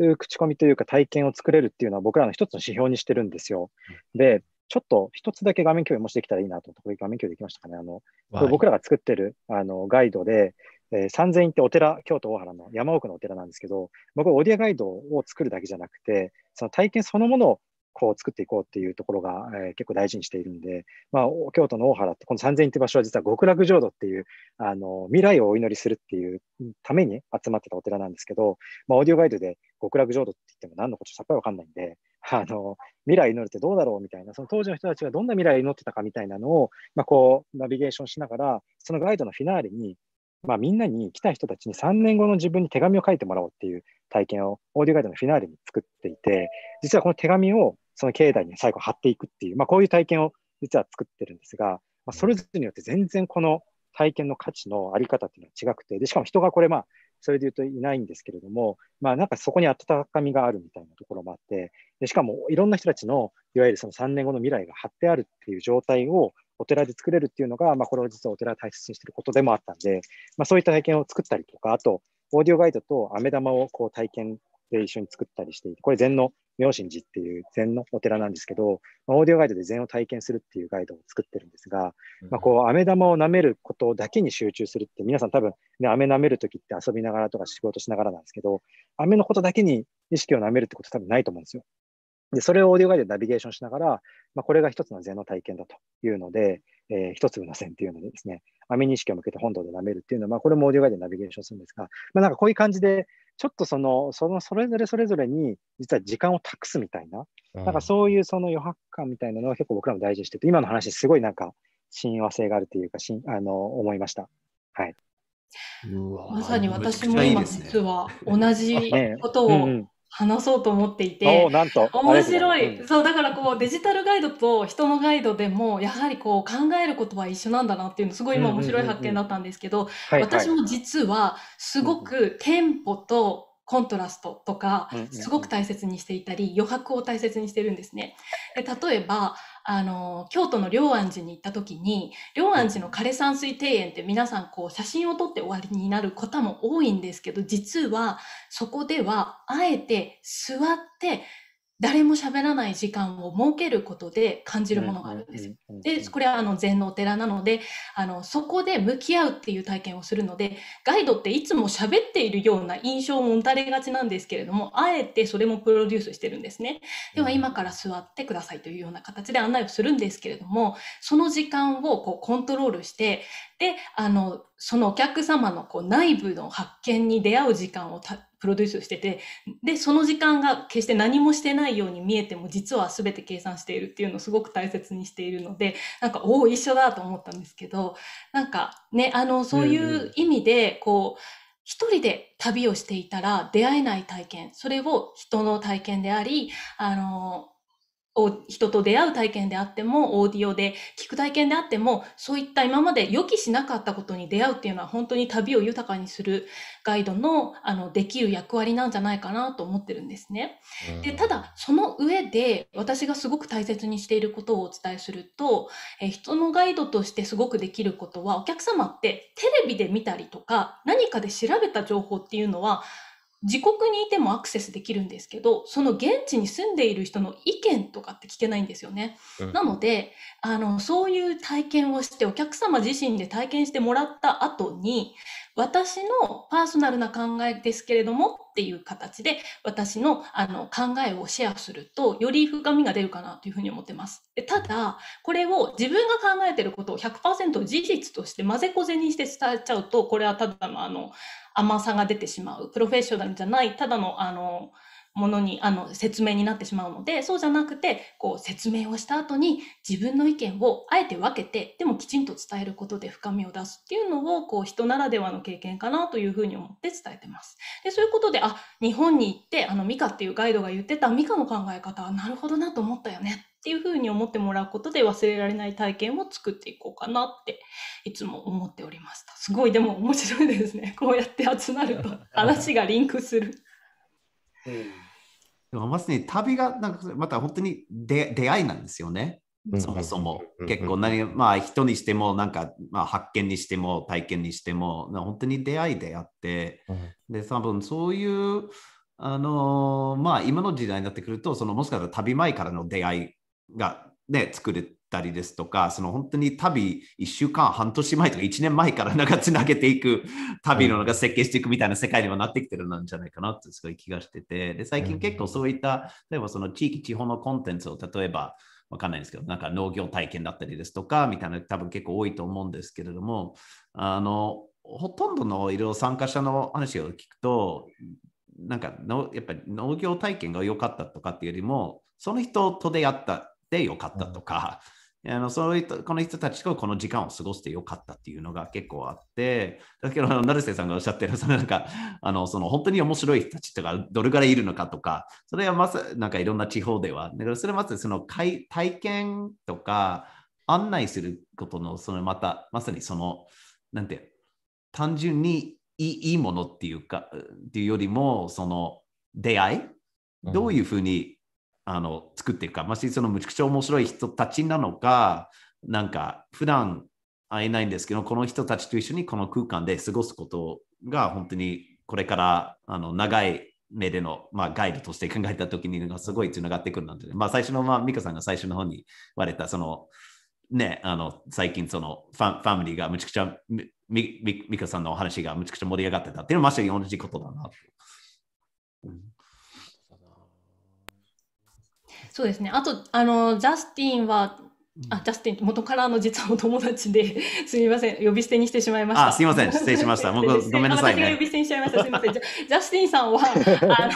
う口コミというか体験を作れるっていうのは僕らの一つの指標にしてるんですよ。で、ちょっと一つだけ画面共有もしてきたらいいなと、これ画面共有できましたかね。あの、これ僕らが作ってるあのガイドで、えー、3000院ってお寺、京都大原の山奥のお寺なんですけど、僕オーディアガイドを作るだけじゃなくて、その体験そのものをこう作っていこうっていうところが、えー、結構大事にしているんで、まあ、京都の大原ってこの三千院って場所は実は極楽浄土っていうあの未来をお祈りするっていうために集まってたお寺なんですけど、まあ、オーディオガイドで極楽浄土って言っても何のことさっぱりわかんないんで、あの、未来祈るってどうだろうみたいな、その当時の人たちがどんな未来を祈ってたかみたいなのを、まあ、こう、ナビゲーションしながら、そのガイドのフィナーレに、まあ、みんなに来た人たちに3年後の自分に手紙を書いてもらおうっていう体験をオーディオガイドのフィナーレに作っていて、実はこの手紙をその境内に最後貼っていくっていう、まあ、こういう体験を実は作ってるんですが、まあ、それぞれによって全然この体験の価値のあり方っていうのは違くて、でしかも人がこれ、まあ、それで言うといないんですけれども、まあ、なんかそこに温かみがあるみたいなところもあって、でしかもいろんな人たちの、いわゆるその3年後の未来が張ってあるっていう状態をお寺で作れるっていうのが、まあ、これを実はお寺を大切にしてることでもあったんで、まあ、そういった体験を作ったりとか、あと、オーディオガイドと飴玉をこう体験で一緒に作ったりしていて、これ禅の明神寺っていう禅のお寺なんですけど、オーディオガイドで禅を体験するっていうガイドを作ってるんですが、まあ、こう、飴玉を舐めることだけに集中するって、皆さん多分、ね、飴舐めるときって遊びながらとか仕事しながらなんですけど、飴のことだけに意識を舐めるってこと多分ないと思うんですよ。で、それをオーディオガイドでナビゲーションしながら、まあ、これが一つの禅の体験だというので、えー、一粒の線っていうのでですね、網認識を向けて本堂で舐めるっていうのは、まあ、これもオーディオガイドでナビゲーションするんですが、まあ、なんかこういう感じで、ちょっとその、そのそれぞれそれぞれに、実は時間を託すみたいな、なんかそういうその余白感みたいなのは結構僕らも大事にしてて、今の話、すごいなんか、親和性があるというか、しんあの思いました。はい、まさに私も今、実は同じことを話そうと思っていて、なんと面白い、うん、そうだからこうデジタルガイドと人のガイドでもやはりこう考えることは一緒なんだなっていうのすごい今面白い発見だったんですけど、私も実はすごくテンポとコントラストとかすごく大切にしていたり余白を大切にしてるんですね。で例えばあの京都の龍安寺に行った時に龍安寺の枯山水庭園って皆さんこう写真を撮って終わりになる方も多いんですけど実はそこではあえて座って誰も喋らない時間を設けることで感じるものがあるんですよ。でこれはあの禅のお寺なのであのそこで向き合うっていう体験をするのでガイドっていつも喋っているような印象も打たれがちなんですけれどもあえてそれもプロデュースしてるんですね。では今から座ってくださいというような形で案内をするんですけれどもその時間をこうコントロールしてであのそのお客様のこう内部の発見に出会う時間をプロデュースしててでその時間が決して何もしてないように見えても実は全て計算しているっていうのをすごく大切にしているのでなんかおお一緒だと思ったんですけどなんかねあのそういう意味でこう、一人で旅をしていたら出会えない体験、それを人の体験であり、あの、人と出会う体験であっても、オーディオで聞く体験であっても、そういった今まで予期しなかったことに出会うっていうのは本当に旅を豊かにするガイドの、あの、できる役割なんじゃないかなと思ってるんですね。うん、で、ただ、その上で私がすごく大切にしていることをお伝えすると、え人のガイドとしてすごくできることは、お客様ってテレビで見たりとか、何かで調べた情報っていうのは、自国にいてもアクセスできるんですけどその現地に住んでいる人の意見とかって聞けないんですよね。うん、なのであのそういう体験をしてお客様自身で体験してもらった後に私のパーソナルな考えですけれどもっていう形で私のあの考えをシェアするとより深みが出るかなというふうに思ってます。でただこれを自分が考えてることを100%事実として混ぜこぜにして伝えちゃうとこれはただのあの甘さが出てしまうプロフェッショナルじゃないただのあのものにあの説明になってしまうのでそうじゃなくてこう説明をした後に自分の意見をあえて分けてでもきちんと伝えることで深みを出すっていうのをこう人ならではの経験かなというふうに思って伝えてます。でそういうことであ日本に行ってあのミカっていうガイドが言ってたミカの考え方はなるほどなと思ったよねっていうふうに思ってもらうことで忘れられない体験を作っていこうかなっていつも思っておりました。すごいでも面白いですね。こうやって集まると 話がリンクする。うんでもまさに旅がなんかまた本当に出出会いなんですよね。そもそも、結構何、まあ、人にしてもなんか、まあ、発見にしても体験にしても本当に出会いであって、で多分そういうあのー、まあ、今の時代になってくるとそのもしかしたら旅前からの出会いが、ね、作れたりですとか、その本当に旅1週間、半年前とか1年前からなんかつなげていく旅のなんか設計していくみたいな世界にはなってきてるんじゃないかなってすごい気がしてて、で最近結構そういった、例えばその地域、地方のコンテンツを例えば、わかんないですけど、なんか農業体験だったりですとか、みたいな多分結構多いと思うんですけれども、あの、ほとんどのいろいろ参加者の話を聞くと、なんかのやっぱり農業体験が良かったとかっていうよりも、その人と出会ったで良かったとか、うあのそういったこの人たちとこの時間を過ごしてよかったっていうのが結構あって、だけど、成瀬さんがおっしゃってる、そのなんか、あのその本当に面白い人たちとか、どれぐらいいるのかとか、それはまず、なんかいろんな地方では、だからそれはまずその体験とか、案内することの、そのまた、まさにその、なんて、単純にいいものっていうか、っていうよりも、その出会い、どういうふうに、あの作っていくか、ましそのむちゃくちゃ面白い人たちなのか、なんか普段会えないんですけど、この人たちと一緒にこの空間で過ごすことが本当にこれからあの長い目での、まあ、ガイドとして考えた時にすごいつながってくるなんて、まあ、最初の、まあ、美香さんが最初の方に言われたその、ね、あの最近そのファファミリーがむちゃくちゃ美香さんのお話がむちゃくちゃ盛り上がってたっていうのはまさに同じことだなと。そうですね。あと、あの、ジャスティンは、あ、ジャスティン、元からの実はお友達で、すみません、呼び捨てにしてしまいました。あ、すみません、失礼しました。もう ごめんなさい、ね、私が呼び捨てにしちゃいました。すみません。ジャスティンさんは、あの、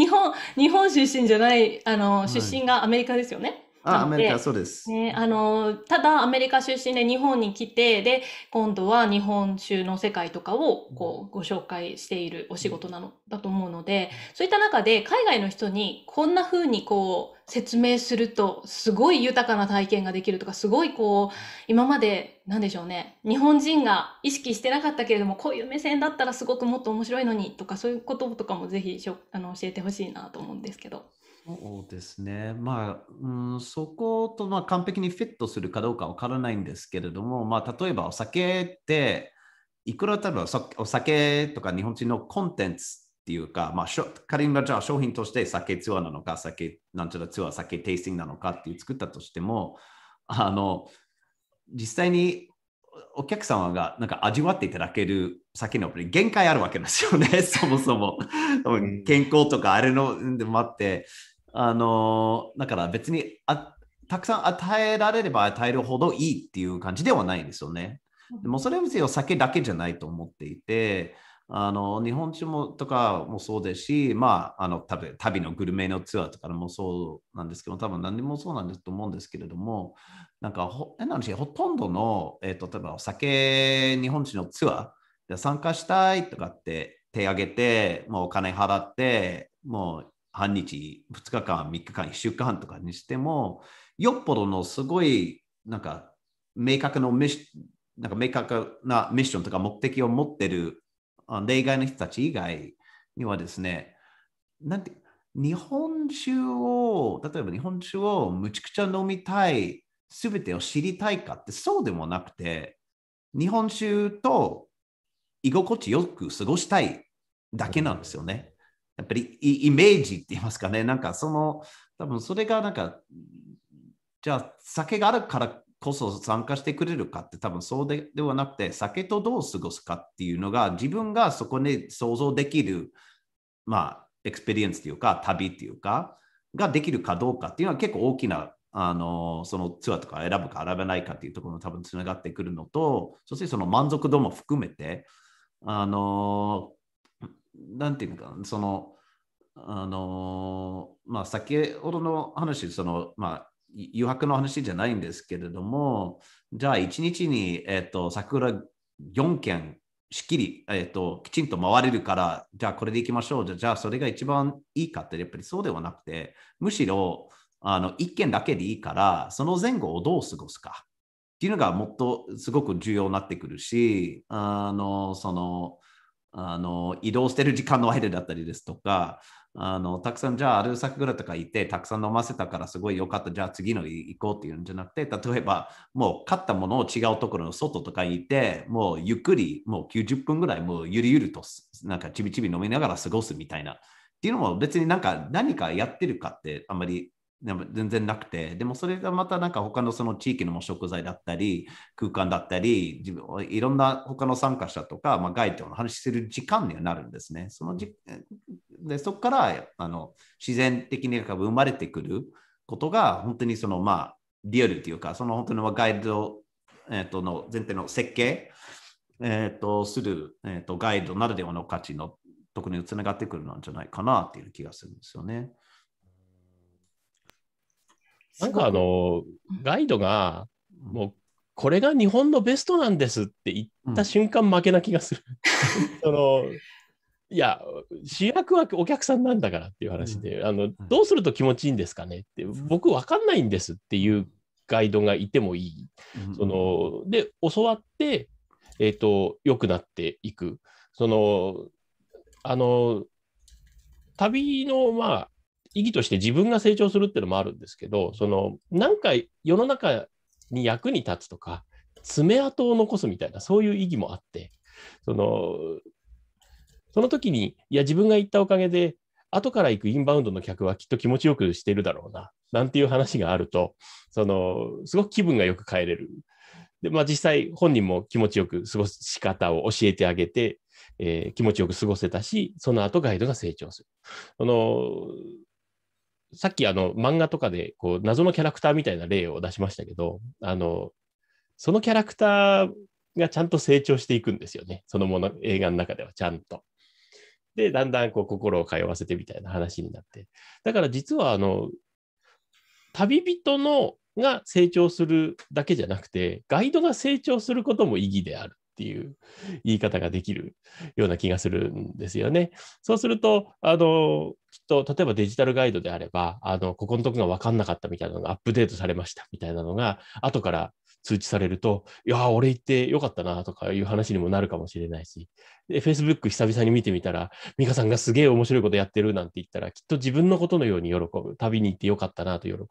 日本、日本出身じゃない、あの、出身がアメリカですよね。あアメリカそうです、ね、あのただアメリカ出身で日本に来てで今度は日本酒の世界とかをこうご紹介しているお仕事なのだと思うのでそういった中で海外の人にこんな風にこう説明するとすごい豊かな体験ができるとかすごいこう今まで何でしょうね日本人が意識してなかったけれどもこういう目線だったらすごくもっと面白いのにとかそういうこととかもぜひあの教えてほしいなと思うんですけど。そうですね、まあうん、そこと、まあ、完璧にフィットするかどうかわからないんですけれども、まあ、例えばお酒っていくら例えばお酒とか日本人のコンテンツっていうか、まあ、仮にじゃあ商品として酒ツアーなのか酒なんちゃらツアー酒テイスティングなのかっていう作ったとしてもあの実際にお客様がなんか味わっていただける酒の限界あるわけですよね、そもそも。健康とかあれのでもあって、あのだから別にあたくさん与えられれば与えるほどいいっていう感じではないんですよね。でもそれは別にお酒だけじゃないと思っていて、あの日本酒もとかもそうですし、まあ、あの多分旅のグルメのツアーとかもそうなんですけど多分何でもそうなんですと思うんですけれどもなんかほなんでほとんどの、えーと例えばお酒日本酒のツアーで参加したいとかって手挙げてもうお金払ってもう半日、2日間、3日間、1週間とかにしても、よっぽどのすごい、なんか、明確のミッなんか明確なミッションとか目的を持ってる例外の人たち以外にはですね、なんて、日本酒を、例えば日本酒をむちゃくちゃ飲みたい、すべてを知りたいかってそうでもなくて、日本酒と居心地よく過ごしたいだけなんですよね。やっぱりイメージって言いますかね、なんかその、多分それがなんか、じゃあ酒があるからこそ参加してくれるかって多分そうでではなくて、酒とどう過ごすかっていうのが自分がそこに想像できる、まあ、エクスペリエンスというか、旅っていうか、ができるかどうかっていうのは結構大きなあのそのツアーとか選ぶか選べないかっていうところも多分つながってくるのとそしてその満足度も含めてあのなんていうか、その、あのまあ、先ほどの話、その、まあ、余白の話じゃないんですけれども、じゃあ1日に、えーと、桜4件しっきり、えーと、きちんと回れるから、じゃあこれでいきましょう、じゃあじゃあそれが一番いいかってやっぱりそうではなくて、むしろあの1件だけでいいから、その前後をどう過ごすかっていうのがもっとすごく重要になってくるし、あのそのあの移動してる時間の間だったりですとかあのたくさんじゃあアルサクラとかいてたくさん飲ませたからすごい良かったじゃあ次の行こうっていうんじゃなくて例えばもう買ったものを違うところの外とかいてもうゆっくりもう90分ぐらいもうゆるゆるとなんかちびちび飲みながら過ごすみたいなっていうのも別になんか何かやってるかってあんまりでも全然なくて、でもそれがまたなんか他のその地域の食材だったり、空間だったり、自分いろんな他の参加者とか、まあ、ガイドの話する時間にはなるんですね。そのじでそこからあの自然的に生まれてくることが、本当にそのまあリアルというか、その本当のガイド、えー、との前提の設計、えー、とする、えー、とガイドならではの価値のとにつながってくるんじゃないかなっていう気がするんですよね。なんかあの、ガイドが、もう、これが日本のベストなんですって言った瞬間負けな気がする。そのいや主役はお客さんなんだからっていう話で、あのどうすると気持ちいいんですかねって僕分かんないんですっていうガイドがいてもいい、そので教わって、えーと、と良くなっていくそのあの旅のまあ意義として自分が成長するっていうのもあるんですけど、その、なんか世の中に役に立つとか、爪痕を残すみたいな、そういう意義もあって、その、その時に、いや、自分が行ったおかげで、後から行くインバウンドの客はきっと気持ちよくしてるだろうな、なんていう話があると、その、すごく気分がよく変えれる。で、まあ実際本人も気持ちよく過ごす仕方を教えてあげて、えー、気持ちよく過ごせたし、その後ガイドが成長する。その、さっきあの漫画とかでこう謎のキャラクターみたいな例を出しましたけど、あのそのキャラクターがちゃんと成長していくんですよね。そのもの映画の中ではちゃんと。で、だんだんこう心を通わせてみたいな話になって。だから実はあの旅人のが成長するだけじゃなくて、ガイドが成長することも意義であるっていう言い方ができるような気がするんですよね。そうすると、あの、きっと、例えばデジタルガイドであれば、あの、ここのとこが分かんなかったみたいなのがアップデートされましたみたいなのが、後から通知されると、いや、俺行ってよかったなとかいう話にもなるかもしれないし、で、Facebook 久々に見てみたら、美香さんがすげえ面白いことやってるなんて言ったら、きっと自分のことのように喜ぶ。旅に行ってよかったなと喜ぶ。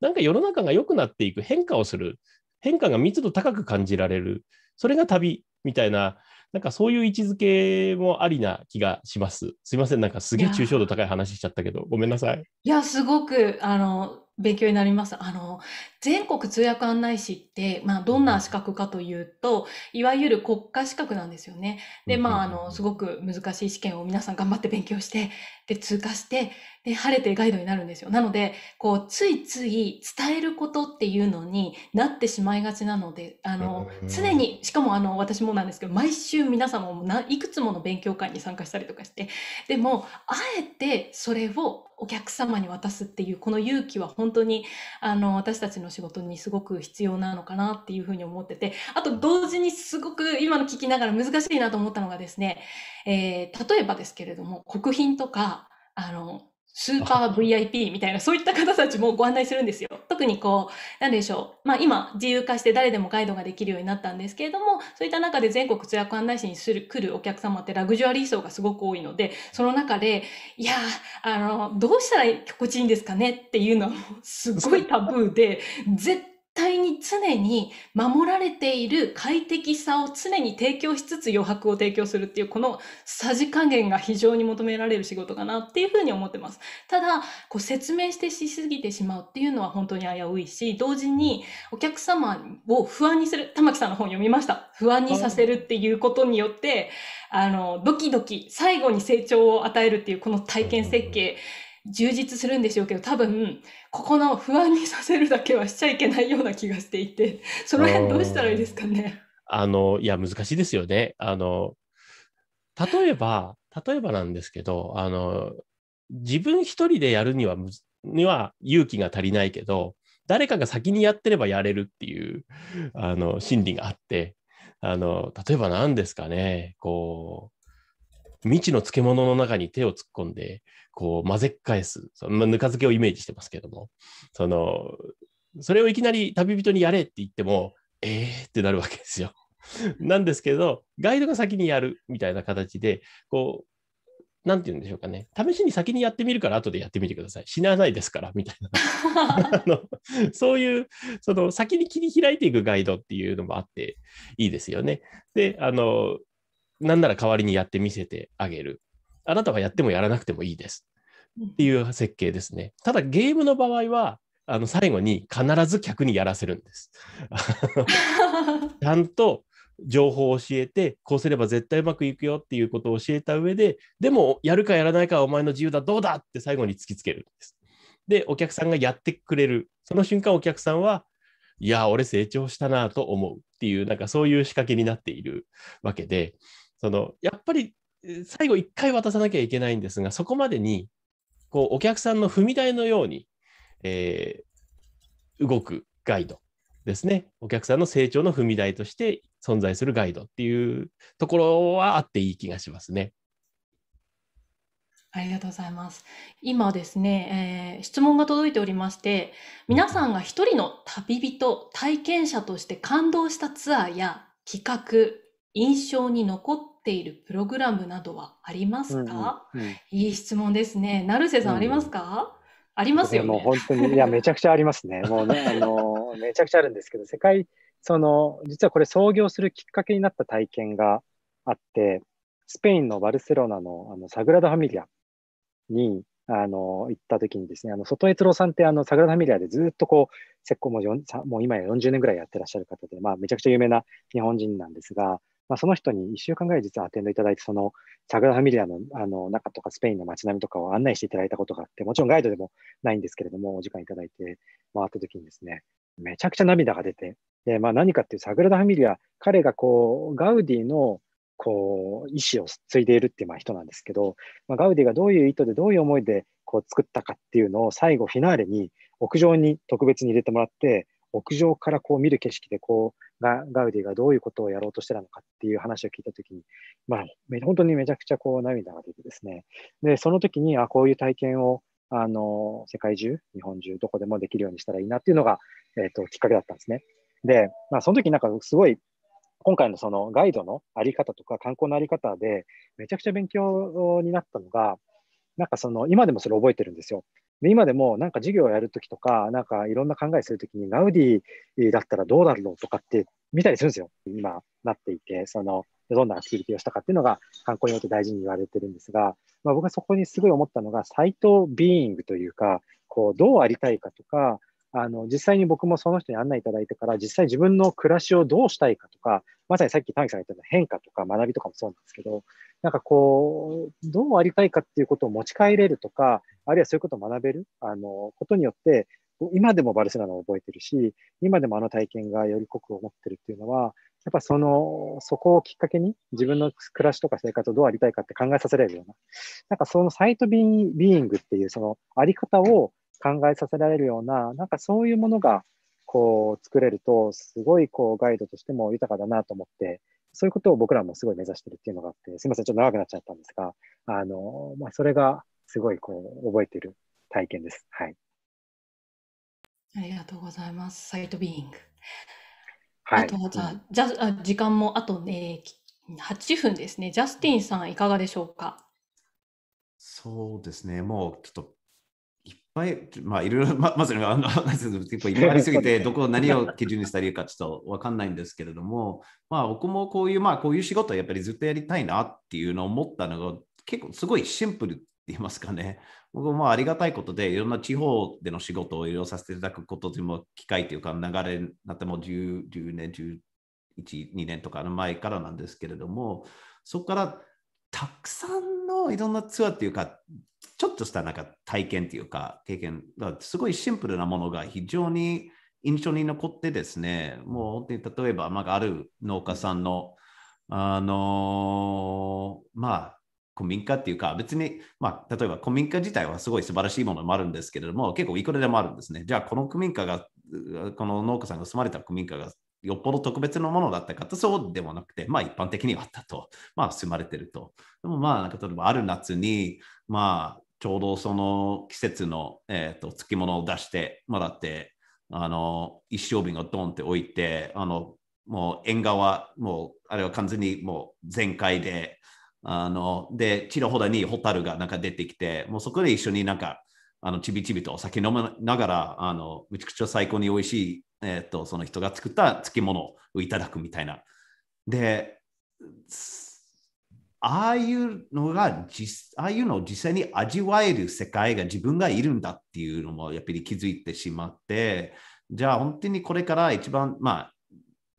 なんか世の中が良くなっていく変化をする変化が密度高く感じられる、それが旅みたいな、なんかそういう位置づけもありな気がします。すいません、なんかすげえ抽象度高い話しちゃったけど、ごめんなさい。いや、すごくあの勉強になります。あの全国通訳案内士って、まあ、どんな資格かというと、いわゆる国家資格なんですよね。で、まあ、あの、すごく難しい試験を皆さん頑張って勉強して、で、通過して、で、晴れてガイドになるんですよ。なので、こう、ついつい伝えることっていうのになってしまいがちなので、あの、常に、しかも、あの、私もなんですけど、毎週皆様もないくつもの勉強会に参加したりとかして、でも、あえてそれをお客様に渡すっていう、この勇気は本当に、あの、私たちの仕事にすごく必要なのかなっていうふうに思ってて、あと同時にすごく今の聞きながら難しいなと思ったのがですね、えー、例えばですけれども、国賓とか、あの、スーパー VIP みたいな、そういった方たちもご案内するんですよ。特にこう、なんでしょう。まあ今、自由化して誰でもガイドができるようになったんですけれども、そういった中で全国通訳案内士にする、来るお客様ってラグジュアリー層がすごく多いので、その中で、いやあの、どうしたら心地いいんですかねっていうのは、すごいタブーで、絶対に常に守られている快適さを常に提供しつつ余白を提供するっていうこのさじ加減が非常に求められる仕事かなっていうふうに思ってます。ただ、こう説明してしすぎてしまうっていうのは本当に危ういし、同時にお客様を不安にする、玉木さんの本読みました。不安にさせるっていうことによって、あの、ドキドキ、最後に成長を与えるっていうこの体験設計、うん充実するんでしょうけど多分ここの不安にさせるだけはしちゃいけないような気がしていて その辺どうしたらいいですかねあのいや難しいですよね。あの例えば例えばなんですけどあの自分一人でやるにはには勇気が足りないけど誰かが先にやってればやれるっていうあの心理があってあの例えば何ですかねこう未知の漬物の中に手を突っ込んで、こう混ぜ返す、そのぬか漬けをイメージしてますけども、その、それをいきなり旅人にやれって言っても、えーってなるわけですよ。なんですけど、ガイドが先にやるみたいな形で、こう、なんて言うんでしょうかね、試しに先にやってみるから、後でやってみてください、死なないですから、みたいな、あのそういう、その先に切り開いていくガイドっていうのもあっていいですよね。で、あの、なんなら代わりにやってみせてあげる。あなたはやってもやらなくてもいいです。っていう設計ですね。ただゲームの場合は、あの最後に必ず客にやらせるんです。ちゃんと情報を教えて、こうすれば絶対うまくいくよっていうことを教えた上で、でもやるかやらないかはお前の自由だ、どうだって最後に突きつけるんです。で、お客さんがやってくれる、その瞬間お客さんは、いや、俺成長したなと思うっていう、なんかそういう仕掛けになっているわけで、そのやっぱり最後1回渡さなきゃいけないんですが、そこまでにこうお客さんの踏み台のように、えー、動くガイドですね、お客さんの成長の踏み台として存在するガイドっていうところはあっていい気がしますね。ありがとうございます。今ですね、えー、質問が届いておりまして、皆さんが一人の旅人、体験者として感動したツアーや企画、印象に残っているプログラムなどはありますか、うんうんうん、いい質問ですね。成瀬さん、ありますか、うん、ありますよ、ね、もう本当に、いや、めちゃくちゃありますね。もうね、あの、めちゃくちゃあるんですけど、世界、その、実はこれ創業するきっかけになった体験があって、スペインのバルセロナのあのサグラダ・ファミリアに、あの、行った時にですね、あの、外江郎さんって、あの、サグラダ・ファミリアでずっとこう、石膏ももう今や40年ぐらいやってらっしゃる方で、まあ、めちゃくちゃ有名な日本人なんですが、まあ、その人に1週間ぐらい実はアテンドいただいて、そのサグラ・ファミリアのあの中とかスペインの街並みとかを案内していただいたことがあって、もちろんガイドでもないんですけれども、お時間いただいて回った時にですね、めちゃくちゃ涙が出て、でまあ、何かっていうサグラダ・ファミリア、彼がこうガウディのこう意思を継いでいるっていうまあ人なんですけど、まあ、ガウディがどういう意図でどういう思いでこう作ったかっていうのを最後フィナーレに屋上に特別に入れてもらって屋上からこう見る景色でこうガガウディがどういうことをやろうとしてたのかっていう話を聞いたときに、まあ、本当にめちゃくちゃこう涙が出てですね、で、その時に、あ、こういう体験を、あの、世界中、日本中、どこでもできるようにしたらいいなっていうのが、えっ、ー、と、きっかけだったんですね。で、まあ、その時なんかすごい今回のそのガイドのあり方とか観光のあり方でめちゃくちゃ勉強になったのが、なんかその今でもそれ覚えてるんですよ。で今でもなんか授業をやるときとか、なんかいろんな考えするときに、ガウディだったらどうなるのとかって見たりするんですよ。今なっていて、その、どんなアクティビティをしたかっていうのが、観光によって大事に言われてるんですが、まあ、僕はそこにすごい思ったのが、サイトビーイングというか、こう、どうありたいかとか、あの、実際に僕もその人に案内いただいてから、実際自分の暮らしをどうしたいかとか、まさにさっき玉木さんが言った変化とか学びとかもそうなんですけど、なんかこう、どうありたいかっていうことを持ち帰れるとか、あるいはそういうことを学べる、あの、ことによって、今でもバルセロナを覚えてるし、今でもあの体験がより濃く思ってるっていうのは、やっぱその、そこをきっかけに自分の暮らしとか生活をどうありたいかって考えさせられるような、なんかそのサイトビーイングっていうそのあり方を考えさせられるような、なんかそういうものがこう作れると、すごいこうガイドとしても豊かだなと思って、そういうことを僕らもすごい目指してるっていうのがあって、すみません、ちょっと長くなっちゃったんですが、あの、まあ、それがすごいこう覚えてる体験です。はい。ありがとうございます。サイトビーイング。はい、あとはじゃあ、じゃあ時間もあとね、8分ですね。ジャスティンさん、いかがでしょうかそうですね、もうちょっとまあ、いろいろ、ま まず、あの いっぱいありすぎて、どこ、何を基準にしたらいいかちょっと分かんないんですけれども、まあ、僕もこういう、まあ、こういう仕事をやっぱりずっとやりたいなっていうのを思ったのが、結構すごいシンプルって言いますかね、僕もありがたいことで、いろんな地方での仕事をいろいろさせていただくことでも、機会というか、流れになっても 10, 10年、11、2年とかの前からなんですけれども、そこからたくさんのいろんなツアーっていうか、ちょっとしたなんか体験というか経験がすごいシンプルなものが非常に印象に残ってですねもう本当に例えば、まあ、ある農家さんのあのまあ古民家っていうか別に、まあ、例えば古民家自体はすごい素晴らしいものもあるんですけれども結構いくらでもあるんですねじゃあこの古民家がこの農家さんが住まれた古民家がよっぽど特別なものだったかとそうでもなくて、まあ一般的にはあったと、まあ住まれてると。でもまあなんか例えばある夏に、まあちょうどその季節の、えーと、の物を出してもらって、あの一升瓶をドンって置いて、あのもう縁側、もうあれは完全にもう全開で、あので、ちらほらにホタルがなんか出てきて、もうそこで一緒になんかあのちびちびとお酒飲まながらあのめちゃくちゃ最高に美味しい、えー、っとその人が作った漬物をいただくみたいな。でああいうのがああいうのを実際に味わえる世界が自分がいるんだっていうのもやっぱり気づいてしまってじゃあ本当にこれから一番まあ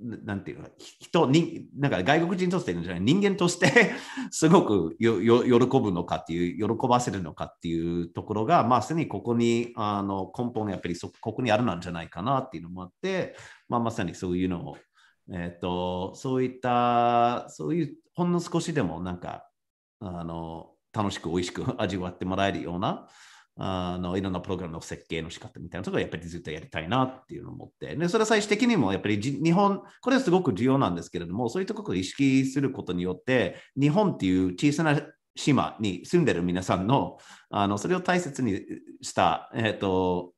なんていうか、人に、なんか外国人としてじゃない、人間として すごくよよ喜ぶのかっていう、喜ばせるのかっていうところが、まあ、すでにここに、あの根本やっぱりそここにあるなんじゃないかなっていうのもあって、まあ、まさにそういうのもえっ、ー、と、そういった、そういう、ほんの少しでもなんか、あの、楽しく美味しく 味わってもらえるような、あのいろんなプログラムの設計の仕方みたいなところをやっぱりずっとやりたいなっていうのを思って、でそれは最終的にもやっぱり日本、これはすごく重要なんですけれども、そういうところを意識することによって、日本っていう小さな島に住んでる皆さんの、あのそれを大切にした、えっ、ー、と、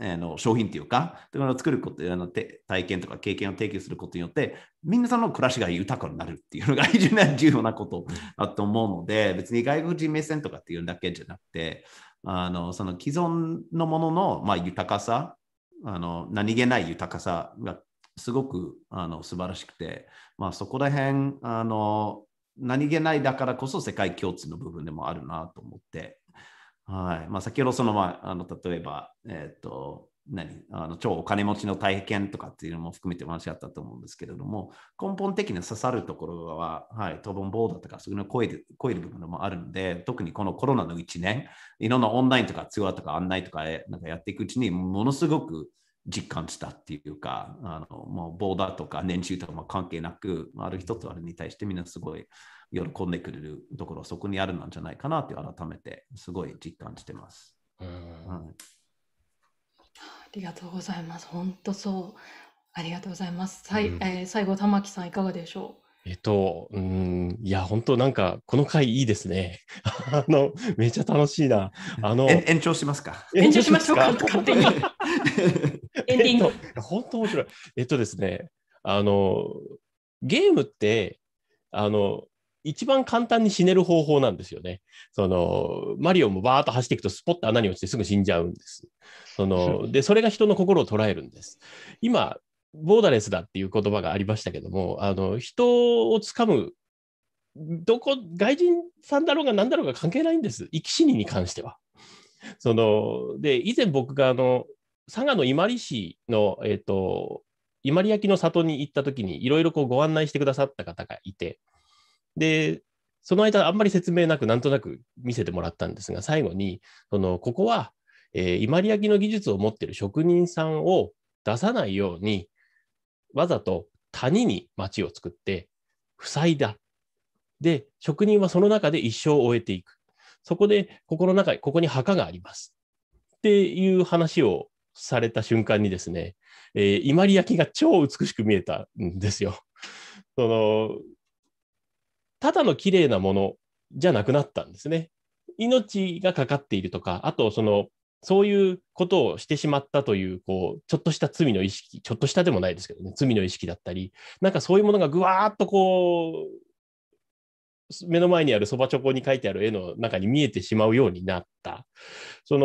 えー、の商品というか、というのを作ることあの体験とか経験を提供することによって、皆さんの暮らしが豊かになるっていうのが非常に重要なことだと思うので、別に外国人目線とかっていうだけじゃなくて、あのその既存のものの、まあ、豊かさあの何気ない豊かさがすごくあの素晴らしくて、まあ、そこら辺あの何気ないだからこそ世界共通の部分でもあるなと思って、はいまあ、先ほどその、まあ、あの例えば、えーと何あの超お金持ちの体験とかっていうのも含めてお話あったと思うんですけれども根本的に刺さるところは、はい、ボンボーダーとかそういうのを超える超える部分もあるので特にこのコロナの1年いろんなオンラインとかツアーとか案内とかなんかやっていくうちにものすごく実感したっていうかあのもうボーダーとか年収とかも関係なくある一つあれに対してみんなすごい喜んでくれるところそこにあるんじゃないかなって改めてすごい実感してます。うん、ありがとうございます。本当そう。ありがとうございます。さい、うん、えー、最後、玉木さん、いかがでしょうえっと、うん、いや、本当なんか、この回いいですね。あの、めっちゃ楽しいな。あの、延長しますか。延長しましょうか、勝手に。エンディング、えっと。本当面白い。えっとですね、あの、ゲームって、あの、一番簡単に死ねる方法なんですよね。その、マリオもバーッと走っていくとスポッと穴に落ちてすぐ死んじゃうんです。その、で、それが人の心を捉えるんです。今、ボーダレスだっていう言葉がありましたけども、あの、人をつかむ、どこ、外人さんだろうが何だろうが関係ないんです。生き死にに関しては。その、で、以前僕があの、佐賀の伊万里市の、えっ、ー、と、伊万里焼の里に行った時にいろいろご案内してくださった方がいて、で、その間、あんまり説明なく、なんとなく見せてもらったんですが、最後に、そのここは、えー、伊万里焼の技術を持っている職人さんを出さないように、わざと谷に町を作って、塞いだ。で、職人はその中で一生を終えていく。そこで、ここの中に、ここに墓があります。っていう話をされた瞬間にですね、えー、伊万里焼が超美しく見えたんですよ。そのただの綺麗なものじゃなくなったんですね。命がかかっているとか、あとその、そういうことをしてしまったという、こう、ちょっとした罪の意識、ちょっとしたでもないですけどね、罪の意識だったり、なんかそういうものがぐわーっとこう、目の前にあるそばちょこに書いてある絵の中に見えてしまうようになった。そ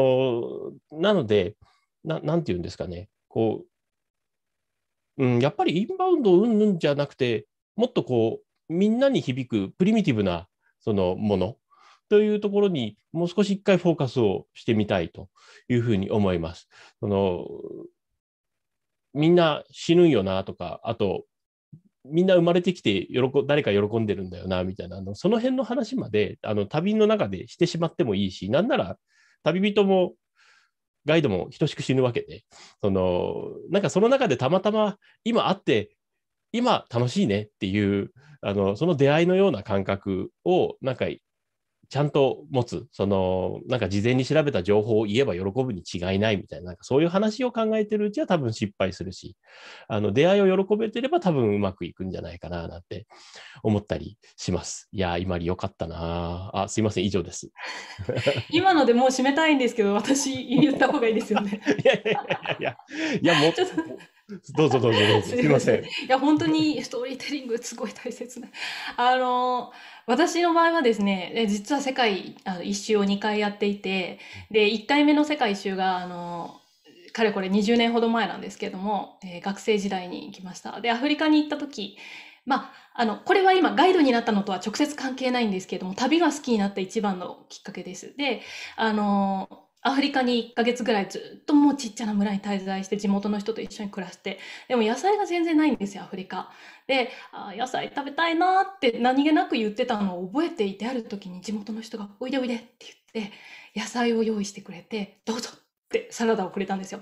の、なので、ななんて言うんですかね、こう、うん、やっぱりインバウンドうんぬんじゃなくて、もっとこう、みんなに響くプリミティブなそのものというところにもう少し一回フォーカスをしてみたいというふうに思います。そのみんな死ぬんよなとかあとみんな生まれてきて喜誰か喜んでるんだよなみたいなあのその辺の話まであの旅の中でしてしまってもいいしなんなら旅人もガイドも等しく死ぬわけでそのなんかその中でたまたま今会って今楽しいねっていうあのその出会いのような感覚をなんかちゃんと持つ、その、なんか事前に調べた情報を言えば喜ぶに違いないみたいな、なんかそういう話を考えてるうちは多分失敗するし、あの、出会いを喜べてれば多分うまくいくんじゃないかな、なんて思ったりします。いや、今よかったなあ、すいません、以上です。今のでもう締めたいんですけど、私言った方がいいですよね。いやいやいやいや、いやもう。どうぞどうぞどうぞ。すみません。いや、本当にストーリーテリングすごい大切な。あのー、私の場合はですね、え実は世界あの一周を2回やっていて、で、1回目の世界一周が、あの、かれこれ20年ほど前なんですけども、えー、学生時代に行きました。で、アフリカに行った時、まあ、あの、これは今、ガイドになったのとは直接関係ないんですけれども、旅が好きになった一番のきっかけです。で、あの、アフリカに1ヶ月ぐらいずっともうちっちゃな村に滞在して地元の人と一緒に暮らしてでも野菜が全然ないんですよアフリカであ野菜食べたいなって何気なく言ってたのを覚えていてある時に地元の人が「おいでおいで」って言って野菜を用意してくれて「どうぞ」ってサラダをくれたんですよ。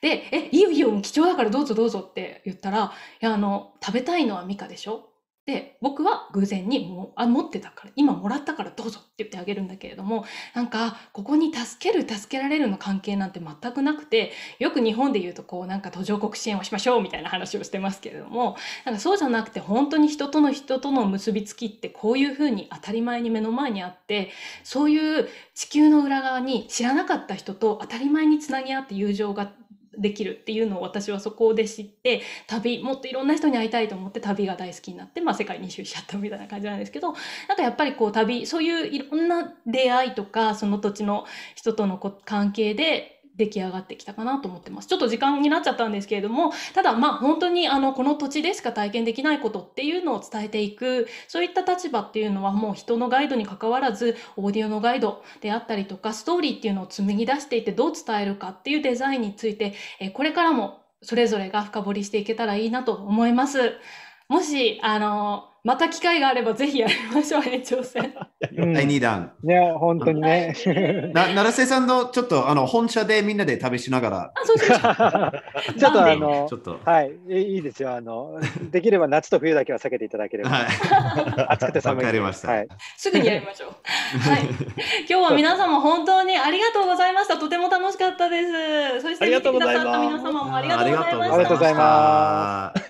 で「えいいよいいよ貴重だからどうぞどうぞ」って言ったら「いやあの食べたいのはミカでしょで僕は偶然にもあ持ってたから今もらったからどうぞって言ってあげるんだけれどもなんかここに助ける助けられるの関係なんて全くなくてよく日本で言うとこうなんか途上国支援をしましょうみたいな話をしてますけれどもなんかそうじゃなくて本当に人との人との結びつきってこういうふうに当たり前に目の前にあってそういう地球の裏側に知らなかった人と当たり前につなぎ合って友情ができるっていうのを私はそこで知って旅もっといろんな人に会いたいと思って旅が大好きになって、まあ、世界に周しちゃったみたいな感じなんですけどなんかやっぱりこう旅そういういろんな出会いとかその土地の人との関係で出来上がってきたかなと思ってます。ちょっと時間になっちゃったんですけれども、ただまあ本当にあのこの土地でしか体験できないことっていうのを伝えていく、そういった立場っていうのはもう人のガイドに関わらず、オーディオのガイドであったりとか、ストーリーっていうのを紡ぎ出していってどう伝えるかっていうデザインについて、えこれからもそれぞれが深掘りしていけたらいいなと思います。もし、あの、また機会があればぜひやりましょう、ね、挑戦。第二弾。ね、本当にね。な成瀬さんのちょっとあの本社でみんなで旅しながら。ちょっとあの、ちょっとはい、いいですよあの。できれば夏と冬だけは避けていただければ。暑くて寒い。りました、すぐにやりましょう。はい、今日は皆様本当にありがとうございました。とても楽しかったです。そして、ありがとうございま皆様もありがとうございました。ありがとうございます。